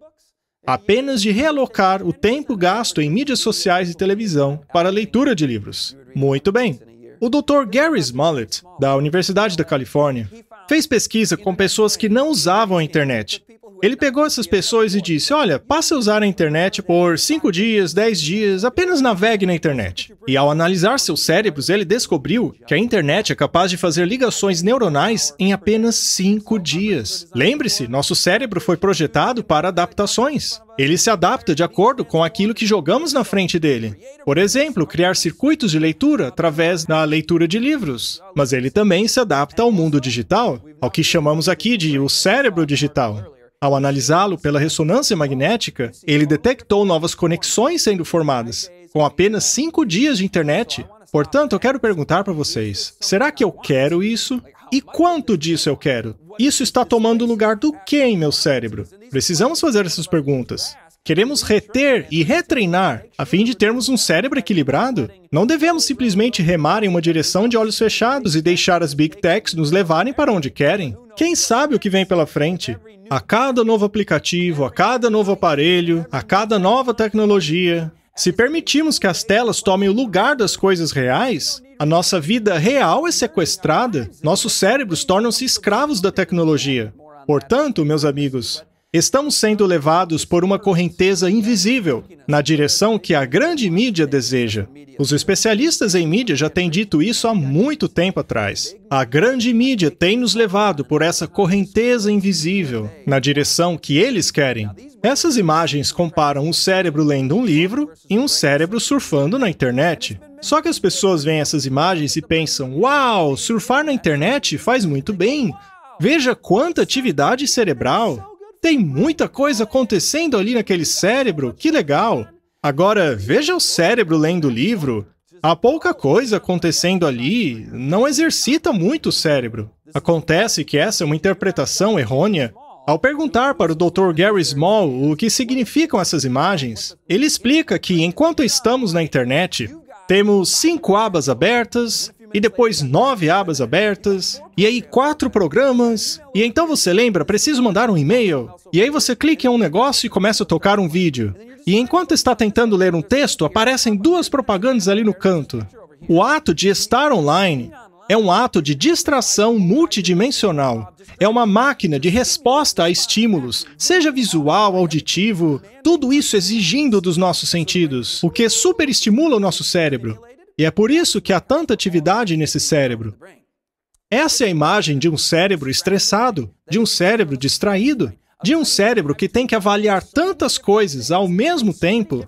Apenas de realocar o tempo gasto em mídias sociais e televisão para a leitura de livros. Muito bem, o Dr. Gary Smollett, da Universidade da Califórnia, fez pesquisa com pessoas que não usavam a internet ele pegou essas pessoas e disse: Olha, passe a usar a internet por 5 dias, 10 dias, apenas navegue na internet. E ao analisar seus cérebros, ele descobriu que a internet é capaz de fazer ligações neuronais em apenas 5 dias. Lembre-se, nosso cérebro foi projetado para adaptações. Ele se adapta de acordo com aquilo que jogamos na frente dele. Por exemplo, criar circuitos de leitura através da leitura de livros. Mas ele também se adapta ao mundo digital, ao que chamamos aqui de o cérebro digital. Ao analisá-lo pela ressonância magnética, ele detectou novas conexões sendo formadas, com apenas cinco dias de internet. Portanto, eu quero perguntar para vocês: será que eu quero isso? E quanto disso eu quero? Isso está tomando lugar do que em meu cérebro? Precisamos fazer essas perguntas. Queremos reter e retreinar a fim de termos um cérebro equilibrado? Não devemos simplesmente remar em uma direção de olhos fechados e deixar as big techs nos levarem para onde querem. Quem sabe o que vem pela frente? A cada novo aplicativo, a cada novo aparelho, a cada nova tecnologia, se permitirmos que as telas tomem o lugar das coisas reais, a nossa vida real é sequestrada, nossos cérebros tornam-se escravos da tecnologia. Portanto, meus amigos, Estamos sendo levados por uma correnteza invisível na direção que a grande mídia deseja. Os especialistas em mídia já têm dito isso há muito tempo atrás. A grande mídia tem nos levado por essa correnteza invisível na direção que eles querem. Essas imagens comparam um cérebro lendo um livro e um cérebro surfando na internet. Só que as pessoas veem essas imagens e pensam: uau, surfar na internet faz muito bem. Veja quanta atividade cerebral! Tem muita coisa acontecendo ali naquele cérebro, que legal! Agora, veja o cérebro lendo o livro. Há pouca coisa acontecendo ali, não exercita muito o cérebro. Acontece que essa é uma interpretação errônea. Ao perguntar para o Dr. Gary Small o que significam essas imagens, ele explica que enquanto estamos na internet, temos cinco abas abertas, e depois nove abas abertas, e aí quatro programas, e então você lembra, preciso mandar um e-mail, e aí você clica em um negócio e começa a tocar um vídeo. E enquanto está tentando ler um texto, aparecem duas propagandas ali no canto. O ato de estar online é um ato de distração multidimensional. É uma máquina de resposta a estímulos, seja visual, auditivo, tudo isso exigindo dos nossos sentidos, o que superestimula o nosso cérebro. E é por isso que há tanta atividade nesse cérebro. Essa é a imagem de um cérebro estressado, de um cérebro distraído, de um cérebro que tem que avaliar tantas coisas ao mesmo tempo.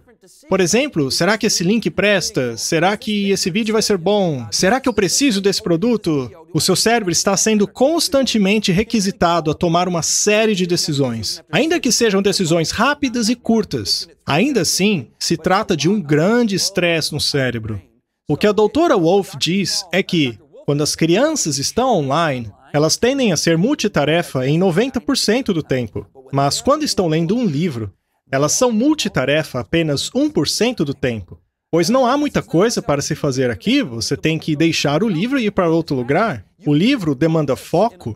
Por exemplo, será que esse link presta? Será que esse vídeo vai ser bom? Será que eu preciso desse produto? O seu cérebro está sendo constantemente requisitado a tomar uma série de decisões, ainda que sejam decisões rápidas e curtas. Ainda assim, se trata de um grande estresse no cérebro. O que a doutora Wolf diz é que, quando as crianças estão online, elas tendem a ser multitarefa em 90% do tempo, mas quando estão lendo um livro, elas são multitarefa apenas 1% do tempo. Pois não há muita coisa para se fazer aqui, você tem que deixar o livro e ir para outro lugar. O livro demanda foco.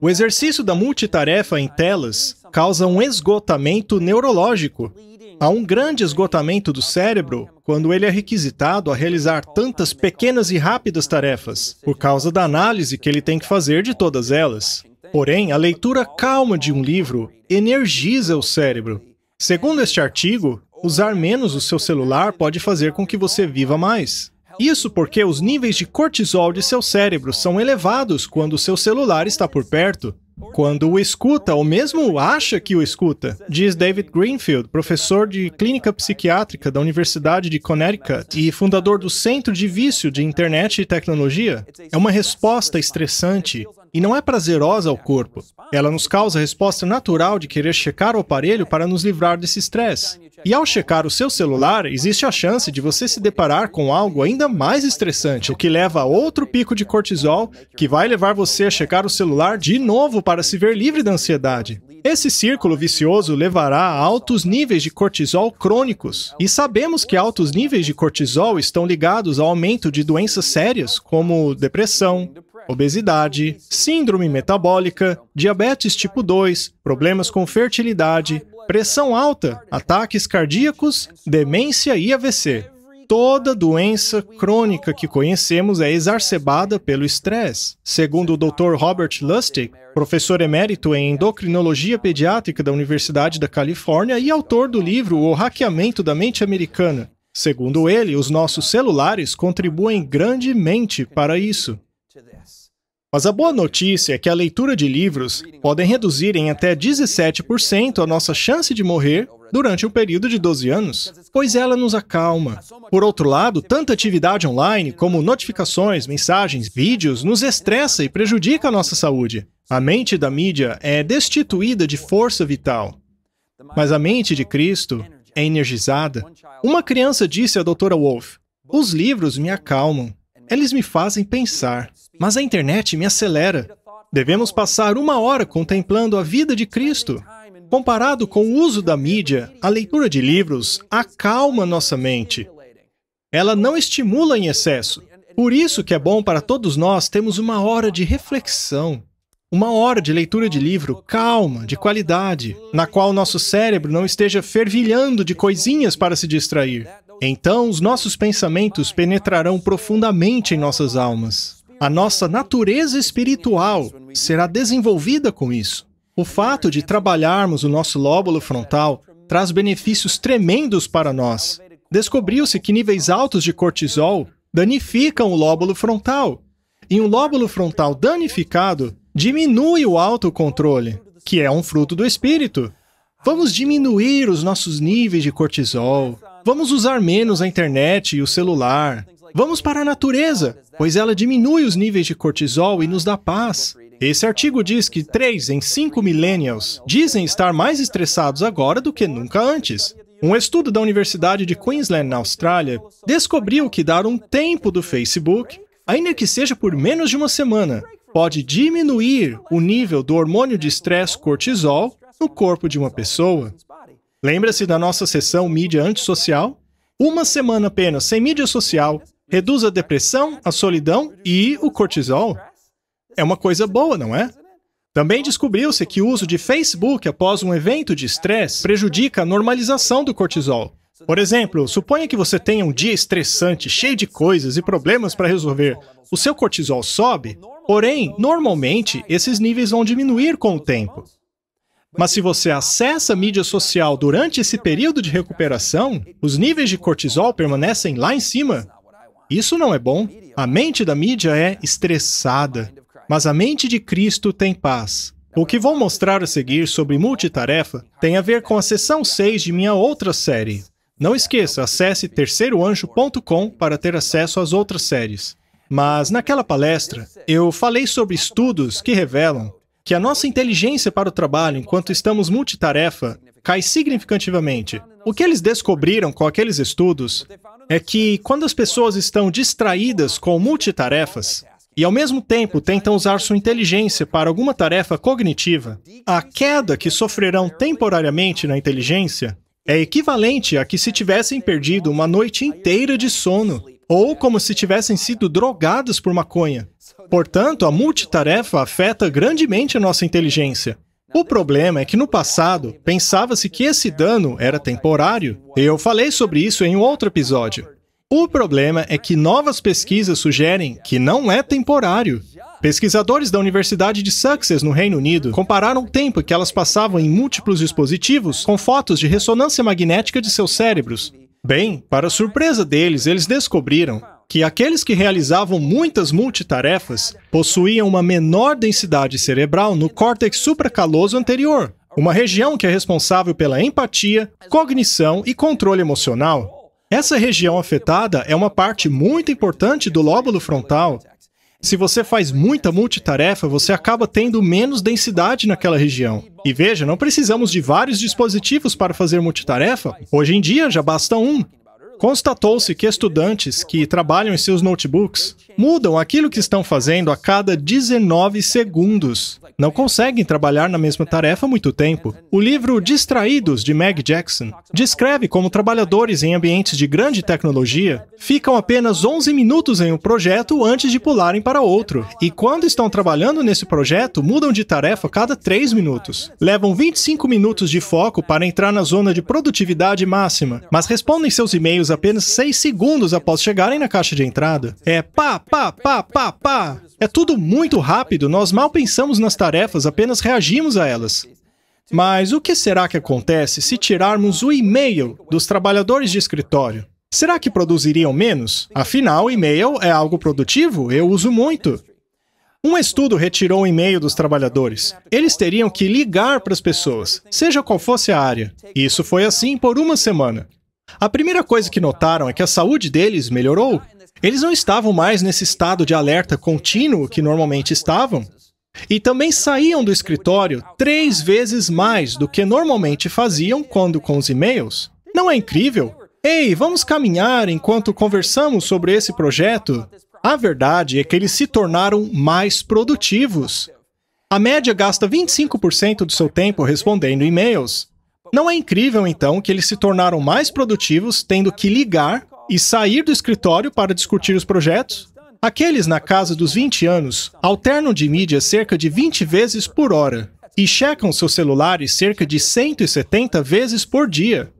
O exercício da multitarefa em telas causa um esgotamento neurológico. Há um grande esgotamento do cérebro quando ele é requisitado a realizar tantas pequenas e rápidas tarefas, por causa da análise que ele tem que fazer de todas elas. Porém, a leitura calma de um livro energiza o cérebro. Segundo este artigo, usar menos o seu celular pode fazer com que você viva mais. Isso porque os níveis de cortisol de seu cérebro são elevados quando o seu celular está por perto. Quando o escuta, ou mesmo acha que o escuta, diz David Greenfield, professor de clínica psiquiátrica da Universidade de Connecticut e fundador do Centro de Vício de Internet e Tecnologia, é uma resposta estressante e não é prazerosa ao corpo. Ela nos causa a resposta natural de querer checar o aparelho para nos livrar desse estresse. E ao checar o seu celular, existe a chance de você se deparar com algo ainda mais estressante, o que leva a outro pico de cortisol, que vai levar você a checar o celular de novo para se ver livre da ansiedade. Esse círculo vicioso levará a altos níveis de cortisol crônicos. E sabemos que altos níveis de cortisol estão ligados ao aumento de doenças sérias, como depressão, obesidade, síndrome metabólica, diabetes tipo 2, problemas com fertilidade, pressão alta, ataques cardíacos, demência e AVC. Toda doença crônica que conhecemos é exacerbada pelo estresse. Segundo o Dr. Robert Lustig, professor emérito em endocrinologia pediátrica da Universidade da Califórnia e autor do livro O Hackeamento da Mente Americana, segundo ele, os nossos celulares contribuem grandemente para isso. Mas a boa notícia é que a leitura de livros podem reduzir em até 17% a nossa chance de morrer durante um período de 12 anos, pois ela nos acalma. Por outro lado, tanta atividade online, como notificações, mensagens, vídeos, nos estressa e prejudica a nossa saúde. A mente da mídia é destituída de força vital. Mas a mente de Cristo é energizada. Uma criança disse à doutora Wolf: Os livros me acalmam, eles me fazem pensar mas a internet me acelera. Devemos passar uma hora contemplando a vida de Cristo. Comparado com o uso da mídia, a leitura de livros acalma nossa mente. Ela não estimula em excesso. Por isso que é bom para todos nós termos uma hora de reflexão, uma hora de leitura de livro calma, de qualidade, na qual nosso cérebro não esteja fervilhando de coisinhas para se distrair. Então, os nossos pensamentos penetrarão profundamente em nossas almas. A nossa natureza espiritual será desenvolvida com isso. O fato de trabalharmos o nosso lóbulo frontal traz benefícios tremendos para nós. Descobriu-se que níveis altos de cortisol danificam o lóbulo frontal. E um lóbulo frontal danificado diminui o autocontrole, que é um fruto do espírito. Vamos diminuir os nossos níveis de cortisol. Vamos usar menos a internet e o celular. Vamos para a natureza, pois ela diminui os níveis de cortisol e nos dá paz. Esse artigo diz que 3 em 5 millennials dizem estar mais estressados agora do que nunca antes. Um estudo da Universidade de Queensland, na Austrália, descobriu que dar um tempo do Facebook, ainda que seja por menos de uma semana, pode diminuir o nível do hormônio de estresse cortisol no corpo de uma pessoa. Lembra-se da nossa sessão mídia antissocial? Uma semana apenas sem mídia social reduz a depressão, a solidão e o cortisol. É uma coisa boa, não é? Também descobriu-se que o uso de Facebook após um evento de estresse prejudica a normalização do cortisol. Por exemplo, suponha que você tenha um dia estressante, cheio de coisas e problemas para resolver. O seu cortisol sobe, porém, normalmente, esses níveis vão diminuir com o tempo. Mas se você acessa a mídia social durante esse período de recuperação, os níveis de cortisol permanecem lá em cima. Isso não é bom. A mente da mídia é estressada, mas a mente de Cristo tem paz. O que vou mostrar a seguir sobre multitarefa tem a ver com a sessão 6 de minha outra série. Não esqueça, acesse terceiroanjo.com para ter acesso às outras séries. Mas naquela palestra, eu falei sobre estudos que revelam que a nossa inteligência para o trabalho enquanto estamos multitarefa cai significativamente. O que eles descobriram com aqueles estudos é que quando as pessoas estão distraídas com multitarefas e ao mesmo tempo tentam usar sua inteligência para alguma tarefa cognitiva, a queda que sofrerão temporariamente na inteligência é equivalente a que se tivessem perdido uma noite inteira de sono ou como se tivessem sido drogados por maconha. Portanto, a multitarefa afeta grandemente a nossa inteligência. O problema é que no passado pensava-se que esse dano era temporário. Eu falei sobre isso em um outro episódio. O problema é que novas pesquisas sugerem que não é temporário. Pesquisadores da Universidade de Sussex, no Reino Unido, compararam o tempo que elas passavam em múltiplos dispositivos com fotos de ressonância magnética de seus cérebros Bem, para surpresa deles, eles descobriram que aqueles que realizavam muitas multitarefas possuíam uma menor densidade cerebral no córtex supracaloso anterior, uma região que é responsável pela empatia, cognição e controle emocional. Essa região afetada é uma parte muito importante do lóbulo frontal se você faz muita multitarefa, você acaba tendo menos densidade naquela região. E veja, não precisamos de vários dispositivos para fazer multitarefa. Hoje em dia já basta um. Constatou-se que estudantes que trabalham em seus notebooks mudam aquilo que estão fazendo a cada 19 segundos. Não conseguem trabalhar na mesma tarefa muito tempo. O livro Distraídos, de Meg Jackson, descreve como trabalhadores em ambientes de grande tecnologia ficam apenas 11 minutos em um projeto antes de pularem para outro. E quando estão trabalhando nesse projeto, mudam de tarefa a cada 3 minutos. Levam 25 minutos de foco para entrar na zona de produtividade máxima, mas respondem seus e-mails tiros apenas 6 segundos após chegarem na caixa de entrada. É pá, pá, pá, pá, pá. É tudo muito rápido, nós mal pensamos nas tarefas, apenas reagimos a elas. Mas o que será que acontece se tirarmos o e-mail dos trabalhadores de escritório? Será que produziriam menos? Afinal, e-mail é algo produtivo, eu uso muito. Um estudo retirou o e-mail dos trabalhadores. Eles teriam que ligar para as pessoas, seja qual fosse a área. Isso foi assim por uma semana. A primeira coisa que notaram é que a saúde deles melhorou. Eles não estavam mais nesse estado de alerta contínuo que normalmente estavam. E também saíam do escritório três vezes mais do que normalmente faziam quando com os e-mails. Não é incrível? Ei, vamos caminhar enquanto conversamos sobre esse projeto? A verdade é que eles se tornaram mais produtivos. A média gasta 25% do seu tempo respondendo e-mails. Não é incrível, então, que eles se tornaram mais produtivos tendo que ligar e sair do escritório para discutir os projetos? Aqueles na casa dos 20 anos alternam de mídia cerca de 20 vezes por hora e checam seus celulares cerca de 170 vezes por dia.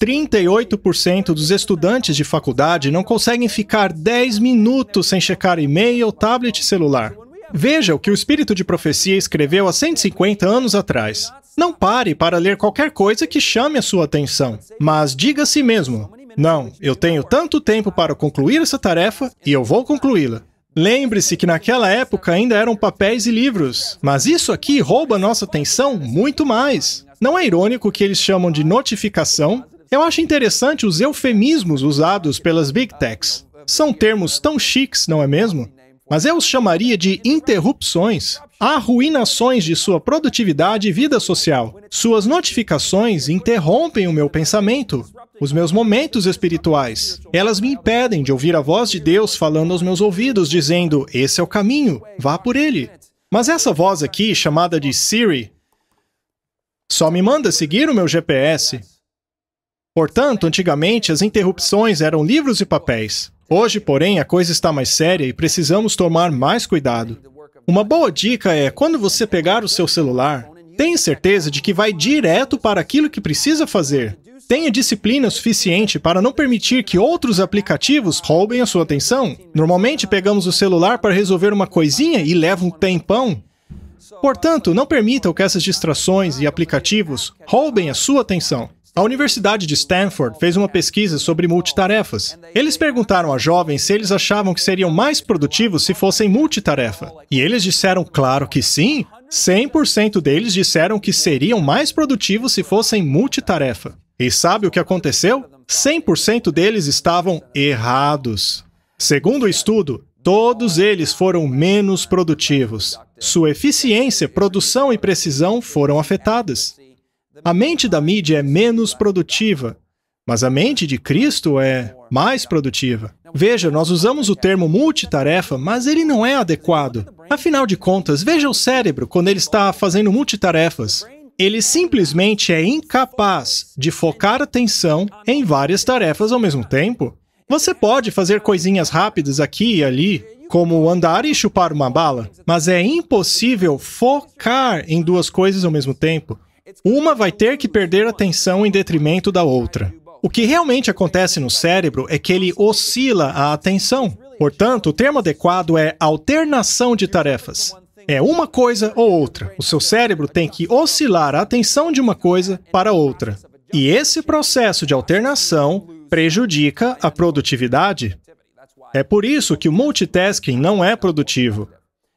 38% dos estudantes de faculdade não conseguem ficar 10 minutos sem checar e-mail, tablet e celular. Veja o que o Espírito de Profecia escreveu há 150 anos atrás. Não pare para ler qualquer coisa que chame a sua atenção, mas diga a si mesmo: não, eu tenho tanto tempo para concluir essa tarefa e eu vou concluí-la. Lembre-se que naquela época ainda eram papéis e livros, mas isso aqui rouba nossa atenção muito mais. Não é irônico que eles chamam de notificação? Eu acho interessante os eufemismos usados pelas big techs. São termos tão chiques, não é mesmo? mas eu os chamaria de interrupções, arruinações de sua produtividade e vida social. Suas notificações interrompem o meu pensamento, os meus momentos espirituais. Elas me impedem de ouvir a voz de Deus falando aos meus ouvidos, dizendo: Esse é o caminho, vá por ele. Mas essa voz aqui, chamada de Siri, só me manda seguir o meu GPS. Portanto, antigamente as interrupções eram livros e papéis. Hoje, porém, a coisa está mais séria e precisamos tomar mais cuidado. Uma boa dica é, quando você pegar o seu celular, tenha certeza de que vai direto para aquilo que precisa fazer. Tenha disciplina suficiente para não permitir que outros aplicativos roubem a sua atenção. Normalmente pegamos o celular para resolver uma coisinha e leva um tempão. Portanto, não permitam que essas distrações e aplicativos roubem a sua atenção. A Universidade de Stanford fez uma pesquisa sobre multitarefas. Eles perguntaram a jovens se eles achavam que seriam mais produtivos se fossem multitarefa. E eles disseram, claro que sim. 100% deles disseram que seriam mais produtivos se fossem multitarefa. E sabe o que aconteceu? 100% deles estavam errados. Segundo o estudo, todos eles foram menos produtivos. Sua eficiência, produção e precisão foram afetadas. A mente da mídia é menos produtiva, mas a mente de Cristo é mais produtiva. Veja, nós usamos o termo multitarefa, mas ele não é adequado. Afinal de contas, veja o cérebro quando ele está fazendo multitarefas. Ele simplesmente é incapaz de focar atenção em várias tarefas ao mesmo tempo. Você pode fazer coisinhas rápidas aqui e ali, como andar e chupar uma bala, mas é impossível focar em duas coisas ao mesmo tempo. Uma vai ter que perder atenção em detrimento da outra. O que realmente acontece no cérebro é que ele oscila a atenção. Portanto, o termo adequado é alternação de tarefas. É uma coisa ou outra. O seu cérebro tem que oscilar a atenção de uma coisa para outra. E esse processo de alternação prejudica a produtividade. É por isso que o multitasking não é produtivo.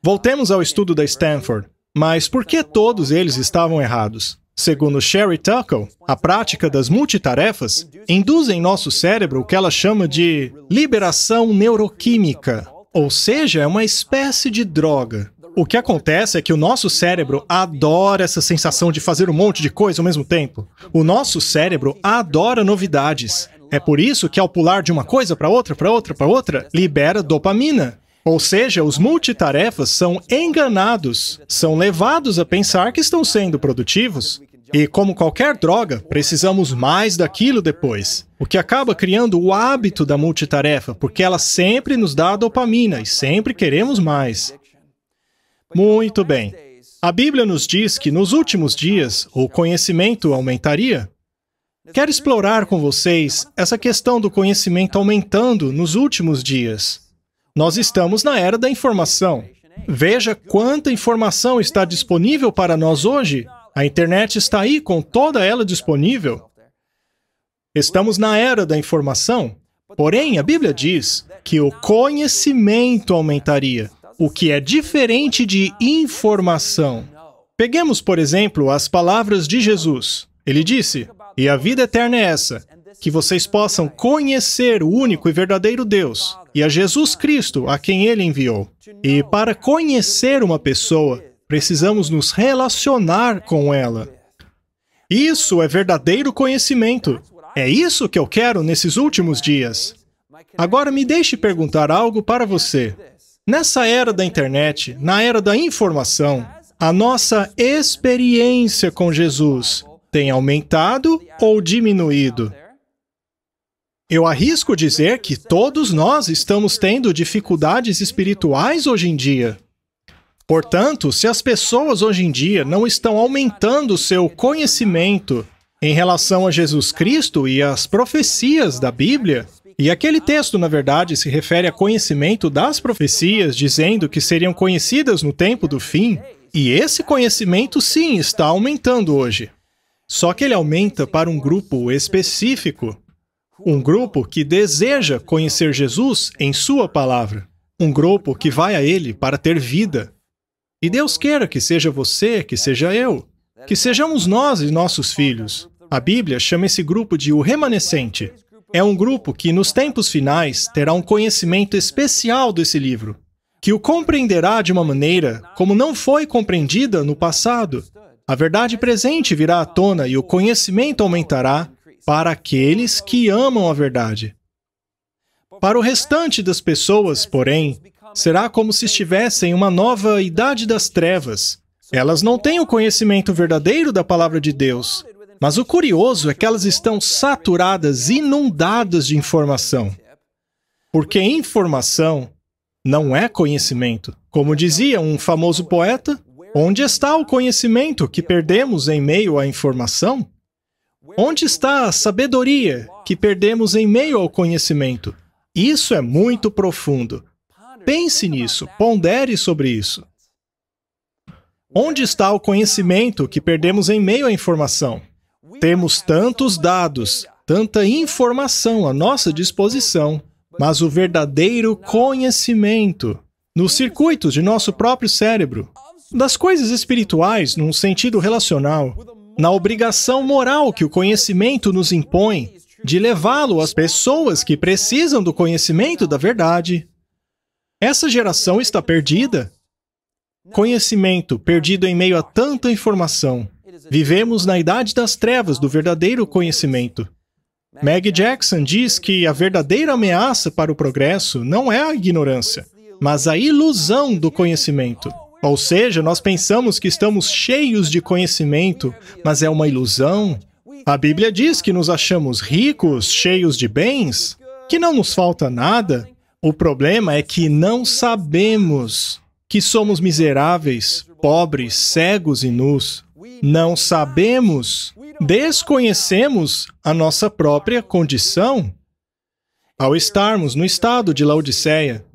Voltemos ao estudo da Stanford. Mas por que todos eles estavam errados? Segundo Sherry Tuckle, a prática das multitarefas induz em nosso cérebro o que ela chama de liberação neuroquímica, ou seja, é uma espécie de droga. O que acontece é que o nosso cérebro adora essa sensação de fazer um monte de coisa ao mesmo tempo. O nosso cérebro adora novidades. É por isso que ao pular de uma coisa para outra, para outra, para outra, libera dopamina, ou seja, os multitarefas são enganados, são levados a pensar que estão sendo produtivos. E como qualquer droga, precisamos mais daquilo depois, o que acaba criando o hábito da multitarefa, porque ela sempre nos dá dopamina e sempre queremos mais. Muito bem. A Bíblia nos diz que nos últimos dias o conhecimento aumentaria. Quero explorar com vocês essa questão do conhecimento aumentando nos últimos dias. Nós estamos na era da informação. Veja quanta informação está disponível para nós hoje. A internet está aí com toda ela disponível. Estamos na era da informação. Porém, a Bíblia diz que o conhecimento aumentaria, o que é diferente de informação. Peguemos, por exemplo, as palavras de Jesus. Ele disse: E a vida eterna é essa, que vocês possam conhecer o único e verdadeiro Deus e a Jesus Cristo, a quem ele enviou. E para conhecer uma pessoa, precisamos nos relacionar com ela. Isso é verdadeiro conhecimento. É isso que eu quero nesses últimos dias. Agora me deixe perguntar algo para você. Nessa era da internet, na era da informação, a nossa experiência com Jesus tem aumentado ou diminuído? Eu arrisco dizer que todos nós estamos tendo dificuldades espirituais hoje em dia. Portanto, se as pessoas hoje em dia não estão aumentando seu conhecimento em relação a Jesus Cristo e as profecias da Bíblia, e aquele texto, na verdade, se refere a conhecimento das profecias, dizendo que seriam conhecidas no tempo do fim, e esse conhecimento sim está aumentando hoje. Só que ele aumenta para um grupo específico. Um grupo que deseja conhecer Jesus em Sua palavra. Um grupo que vai a Ele para ter vida. E Deus queira que seja você, que seja eu, que sejamos nós e nossos filhos. A Bíblia chama esse grupo de o remanescente. É um grupo que, nos tempos finais, terá um conhecimento especial desse livro, que o compreenderá de uma maneira como não foi compreendida no passado. A verdade presente virá à tona e o conhecimento aumentará para aqueles que amam a verdade. Para o restante das pessoas, porém, será como se estivessem em uma nova idade das trevas. Elas não têm o conhecimento verdadeiro da palavra de Deus, mas o curioso é que elas estão saturadas, inundadas de informação. Porque informação não é conhecimento. Como dizia um famoso poeta, onde está o conhecimento que perdemos em meio à informação? Onde está a sabedoria que perdemos em meio ao conhecimento? Isso é muito profundo. Pense nisso, pondere sobre isso. Onde está o conhecimento que perdemos em meio à informação? Temos tantos dados, tanta informação à nossa disposição, mas o verdadeiro conhecimento nos circuitos de nosso próprio cérebro, das coisas espirituais num sentido relacional, na obrigação moral que o conhecimento nos impõe de levá-lo às pessoas que precisam do conhecimento da verdade. Essa geração está perdida. Conhecimento perdido em meio a tanta informação. Vivemos na idade das trevas do verdadeiro conhecimento. Meg Jackson diz que a verdadeira ameaça para o progresso não é a ignorância, mas a ilusão do conhecimento. Ou seja, nós pensamos que estamos cheios de conhecimento, mas é uma ilusão. A Bíblia diz que nos achamos ricos, cheios de bens, que não nos falta nada. O problema é que não sabemos que somos miseráveis, pobres, cegos e nus. Não sabemos, desconhecemos a nossa própria condição. Ao estarmos no estado de Laodiceia,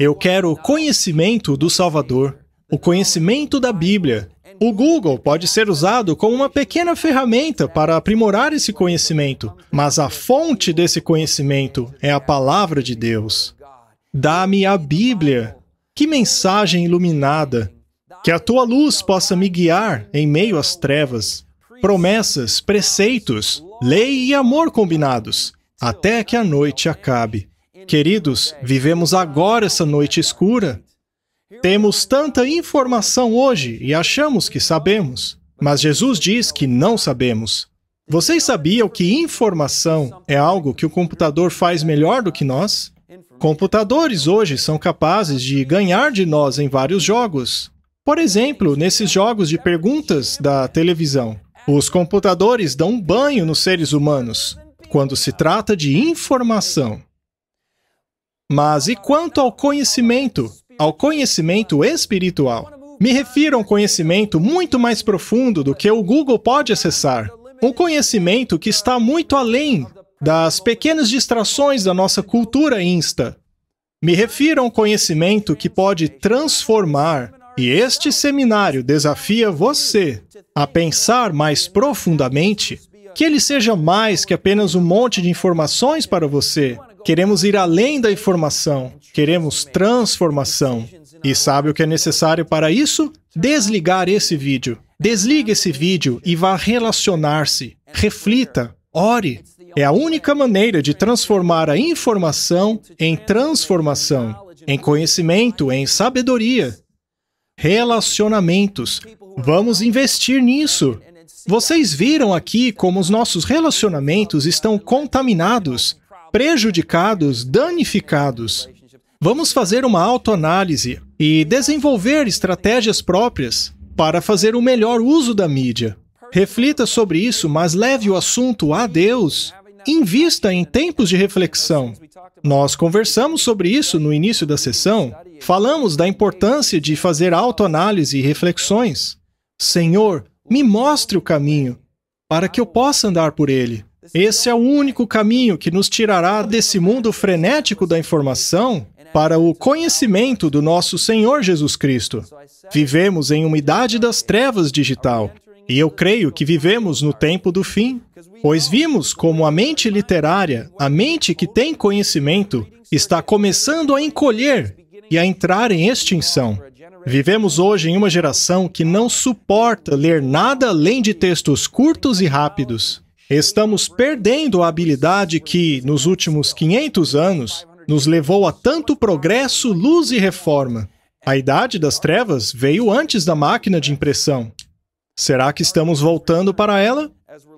eu quero o conhecimento do Salvador, o conhecimento da Bíblia. O Google pode ser usado como uma pequena ferramenta para aprimorar esse conhecimento, mas a fonte desse conhecimento é a palavra de Deus. Dá-me a Bíblia. Que mensagem iluminada! Que a tua luz possa me guiar em meio às trevas. Promessas, preceitos, lei e amor combinados, até que a noite acabe. Queridos, vivemos agora essa noite escura. Temos tanta informação hoje e achamos que sabemos, mas Jesus diz que não sabemos. Vocês sabiam que informação é algo que o computador faz melhor do que nós? Computadores hoje são capazes de ganhar de nós em vários jogos. Por exemplo, nesses jogos de perguntas da televisão. Os computadores dão um banho nos seres humanos quando se trata de informação. Mas e quanto ao conhecimento? Ao conhecimento espiritual. Me refiro a um conhecimento muito mais profundo do que o Google pode acessar. Um conhecimento que está muito além das pequenas distrações da nossa cultura insta. Me refiro a um conhecimento que pode transformar, e este seminário desafia você a pensar mais profundamente que ele seja mais que apenas um monte de informações para você, Queremos ir além da informação, queremos transformação. E sabe o que é necessário para isso? Desligar esse vídeo. Desligue esse vídeo e vá relacionar-se. Reflita, ore. É a única maneira de transformar a informação em transformação, em conhecimento, em sabedoria. Relacionamentos. Vamos investir nisso. Vocês viram aqui como os nossos relacionamentos estão contaminados prejudicados, danificados. Vamos fazer uma autoanálise e desenvolver estratégias próprias para fazer o melhor uso da mídia. Reflita sobre isso, mas leve o assunto a Deus. Invista em tempos de reflexão. Nós conversamos sobre isso no início da sessão. Falamos da importância de fazer autoanálise e reflexões. Senhor, me mostre o caminho para que eu possa andar por ele. Esse é o único caminho que nos tirará desse mundo frenético da informação para o conhecimento do nosso Senhor Jesus Cristo. Vivemos em uma idade das trevas digital, e eu creio que vivemos no tempo do fim, pois vimos como a mente literária, a mente que tem conhecimento, está começando a encolher e a entrar em extinção. Vivemos hoje em uma geração que não suporta ler nada além de textos curtos e rápidos. Estamos perdendo a habilidade que, nos últimos 500 anos, nos levou a tanto progresso, luz e reforma. A idade das trevas veio antes da máquina de impressão. Será que estamos voltando para ela?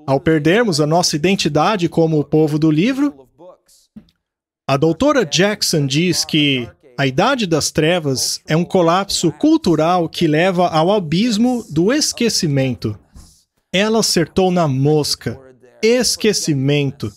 Ao perdermos a nossa identidade como o povo do livro? A doutora Jackson diz que a Idade das Trevas é um colapso cultural que leva ao abismo do esquecimento. Ela acertou na mosca esquecimento.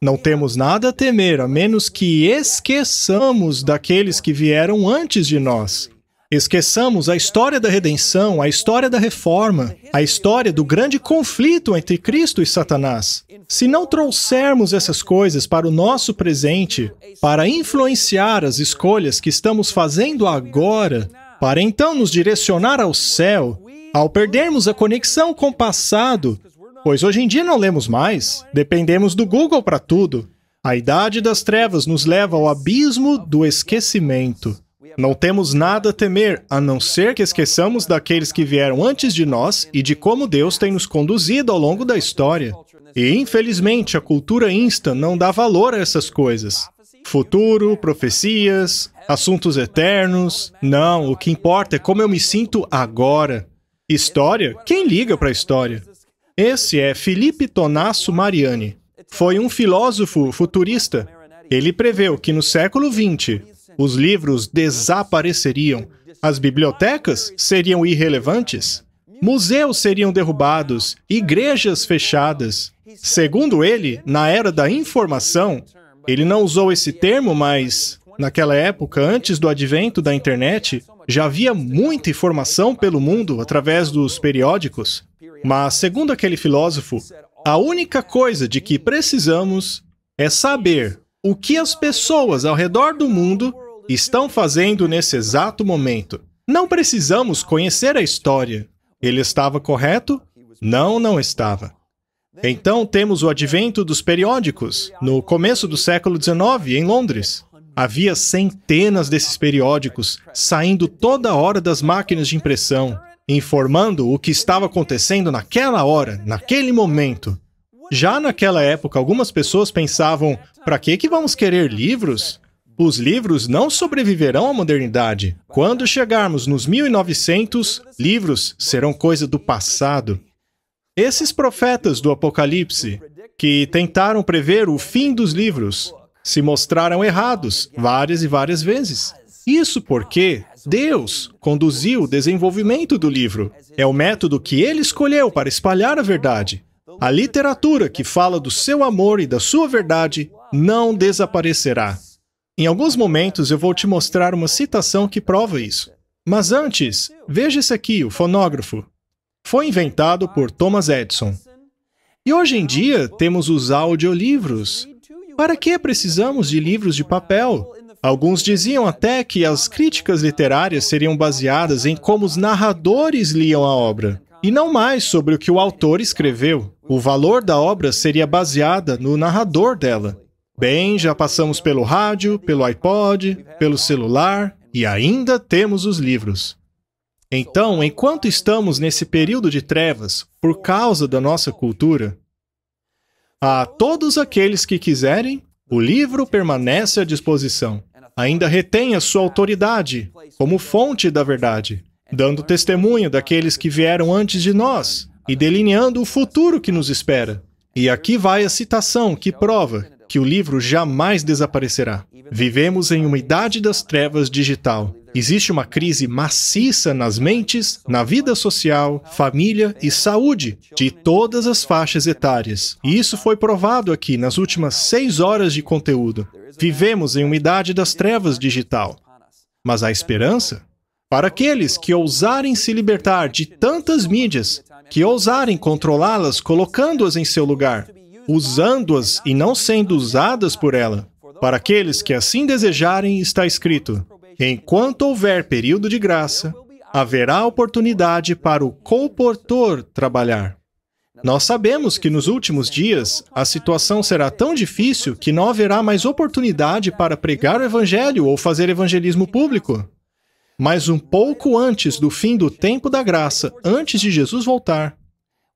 Não temos nada a temer, a menos que esqueçamos daqueles que vieram antes de nós. Esqueçamos a história da redenção, a história da reforma, a história do grande conflito entre Cristo e Satanás. Se não trouxermos essas coisas para o nosso presente, para influenciar as escolhas que estamos fazendo agora, para então nos direcionar ao céu, ao perdermos a conexão com o passado, pois hoje em dia não lemos mais, dependemos do Google para tudo. A idade das trevas nos leva ao abismo do esquecimento. Não temos nada a temer, a não ser que esqueçamos daqueles que vieram antes de nós e de como Deus tem nos conduzido ao longo da história. E, infelizmente, a cultura insta não dá valor a essas coisas. Futuro, profecias, assuntos eternos. Não, o que importa é como eu me sinto agora. História? Quem liga para a história? Esse é Felipe Tonasso Mariani. Foi um filósofo futurista. Ele preveu que no século XX os livros desapareceriam, as bibliotecas seriam irrelevantes, museus seriam derrubados, igrejas fechadas. Segundo ele, na era da informação, ele não usou esse termo, mas naquela época, antes do advento da internet, já havia muita informação pelo mundo através dos periódicos. Mas, segundo aquele filósofo, a única coisa de que precisamos é saber o que as pessoas ao redor do mundo estão fazendo nesse exato momento. Não precisamos conhecer a história. Ele estava correto? Não, não estava. Então temos o advento dos periódicos. No começo do século XIX, em Londres, havia centenas desses periódicos saindo toda hora das máquinas de impressão informando o que estava acontecendo naquela hora, naquele momento. Já naquela época, algumas pessoas pensavam: para que que vamos querer livros? Os livros não sobreviverão à modernidade. Quando chegarmos nos 1900, livros serão coisa do passado. Esses profetas do Apocalipse, que tentaram prever o fim dos livros, se mostraram errados várias e várias vezes. Isso porque Deus conduziu o desenvolvimento do livro. É o método que ele escolheu para espalhar a verdade. A literatura que fala do seu amor e da sua verdade não desaparecerá. Em alguns momentos eu vou te mostrar uma citação que prova isso. Mas antes, veja esse aqui, o fonógrafo. Foi inventado por Thomas Edison. E hoje em dia temos os audiolivros. Para que precisamos de livros de papel? Alguns diziam até que as críticas literárias seriam baseadas em como os narradores liam a obra, e não mais sobre o que o autor escreveu. O valor da obra seria baseada no narrador dela. Bem, já passamos pelo rádio, pelo iPod, pelo celular e ainda temos os livros. Então, enquanto estamos nesse período de trevas, por causa da nossa cultura, a todos aqueles que quiserem, o livro permanece à disposição ainda retém a sua autoridade como fonte da verdade, dando testemunho daqueles que vieram antes de nós e delineando o futuro que nos espera. E aqui vai a citação que prova que o livro jamais desaparecerá. Vivemos em uma idade das trevas digital, Existe uma crise maciça nas mentes, na vida social, família e saúde de todas as faixas etárias. E isso foi provado aqui nas últimas seis horas de conteúdo. Vivemos em uma idade das trevas digital. Mas há esperança? Para aqueles que ousarem se libertar de tantas mídias, que ousarem controlá-las colocando-as em seu lugar, usando-as e não sendo usadas por ela. Para aqueles que assim desejarem, está escrito: Enquanto houver período de graça, haverá oportunidade para o comportor trabalhar. Nós sabemos que nos últimos dias a situação será tão difícil que não haverá mais oportunidade para pregar o evangelho ou fazer evangelismo público. Mas um pouco antes do fim do tempo da graça, antes de Jesus voltar,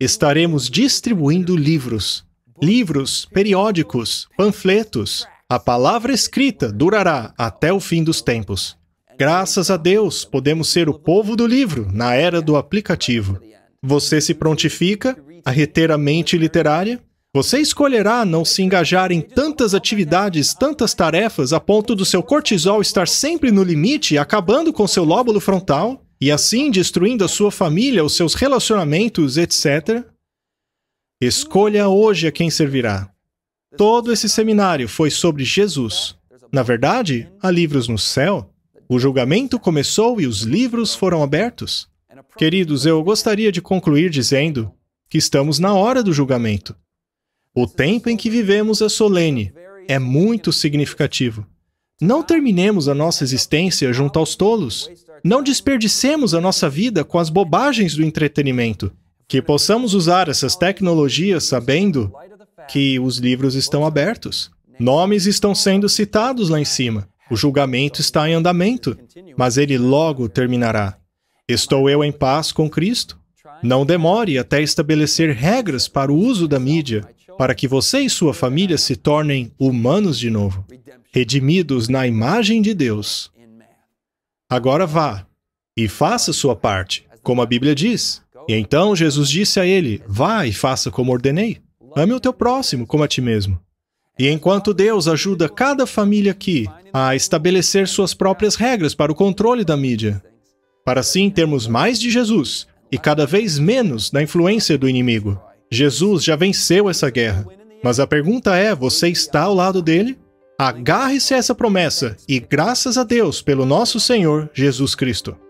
estaremos distribuindo livros, livros, periódicos, panfletos, a palavra escrita durará até o fim dos tempos. Graças a Deus, podemos ser o povo do livro na era do aplicativo. Você se prontifica a reter a mente literária? Você escolherá não se engajar em tantas atividades, tantas tarefas, a ponto do seu cortisol estar sempre no limite, acabando com seu lóbulo frontal e assim destruindo a sua família, os seus relacionamentos, etc. Escolha hoje a quem servirá. Todo esse seminário foi sobre Jesus. Na verdade, há livros no céu. O julgamento começou e os livros foram abertos. Queridos, eu gostaria de concluir dizendo que estamos na hora do julgamento. O tempo em que vivemos é solene, é muito significativo. Não terminemos a nossa existência junto aos tolos. Não desperdicemos a nossa vida com as bobagens do entretenimento. Que possamos usar essas tecnologias sabendo que os livros estão abertos. Nomes estão sendo citados lá em cima. O julgamento está em andamento, mas ele logo terminará. Estou eu em paz com Cristo? Não demore até estabelecer regras para o uso da mídia, para que você e sua família se tornem humanos de novo, redimidos na imagem de Deus. Agora vá e faça sua parte, como a Bíblia diz. E então Jesus disse a ele: Vá e faça como ordenei. Ame o teu próximo como a ti mesmo. E enquanto Deus ajuda cada família aqui a estabelecer suas próprias regras para o controle da mídia, para assim termos mais de Jesus e cada vez menos da influência do inimigo. Jesus já venceu essa guerra. Mas a pergunta é: você está ao lado dele? Agarre-se a essa promessa e graças a Deus pelo nosso Senhor Jesus Cristo.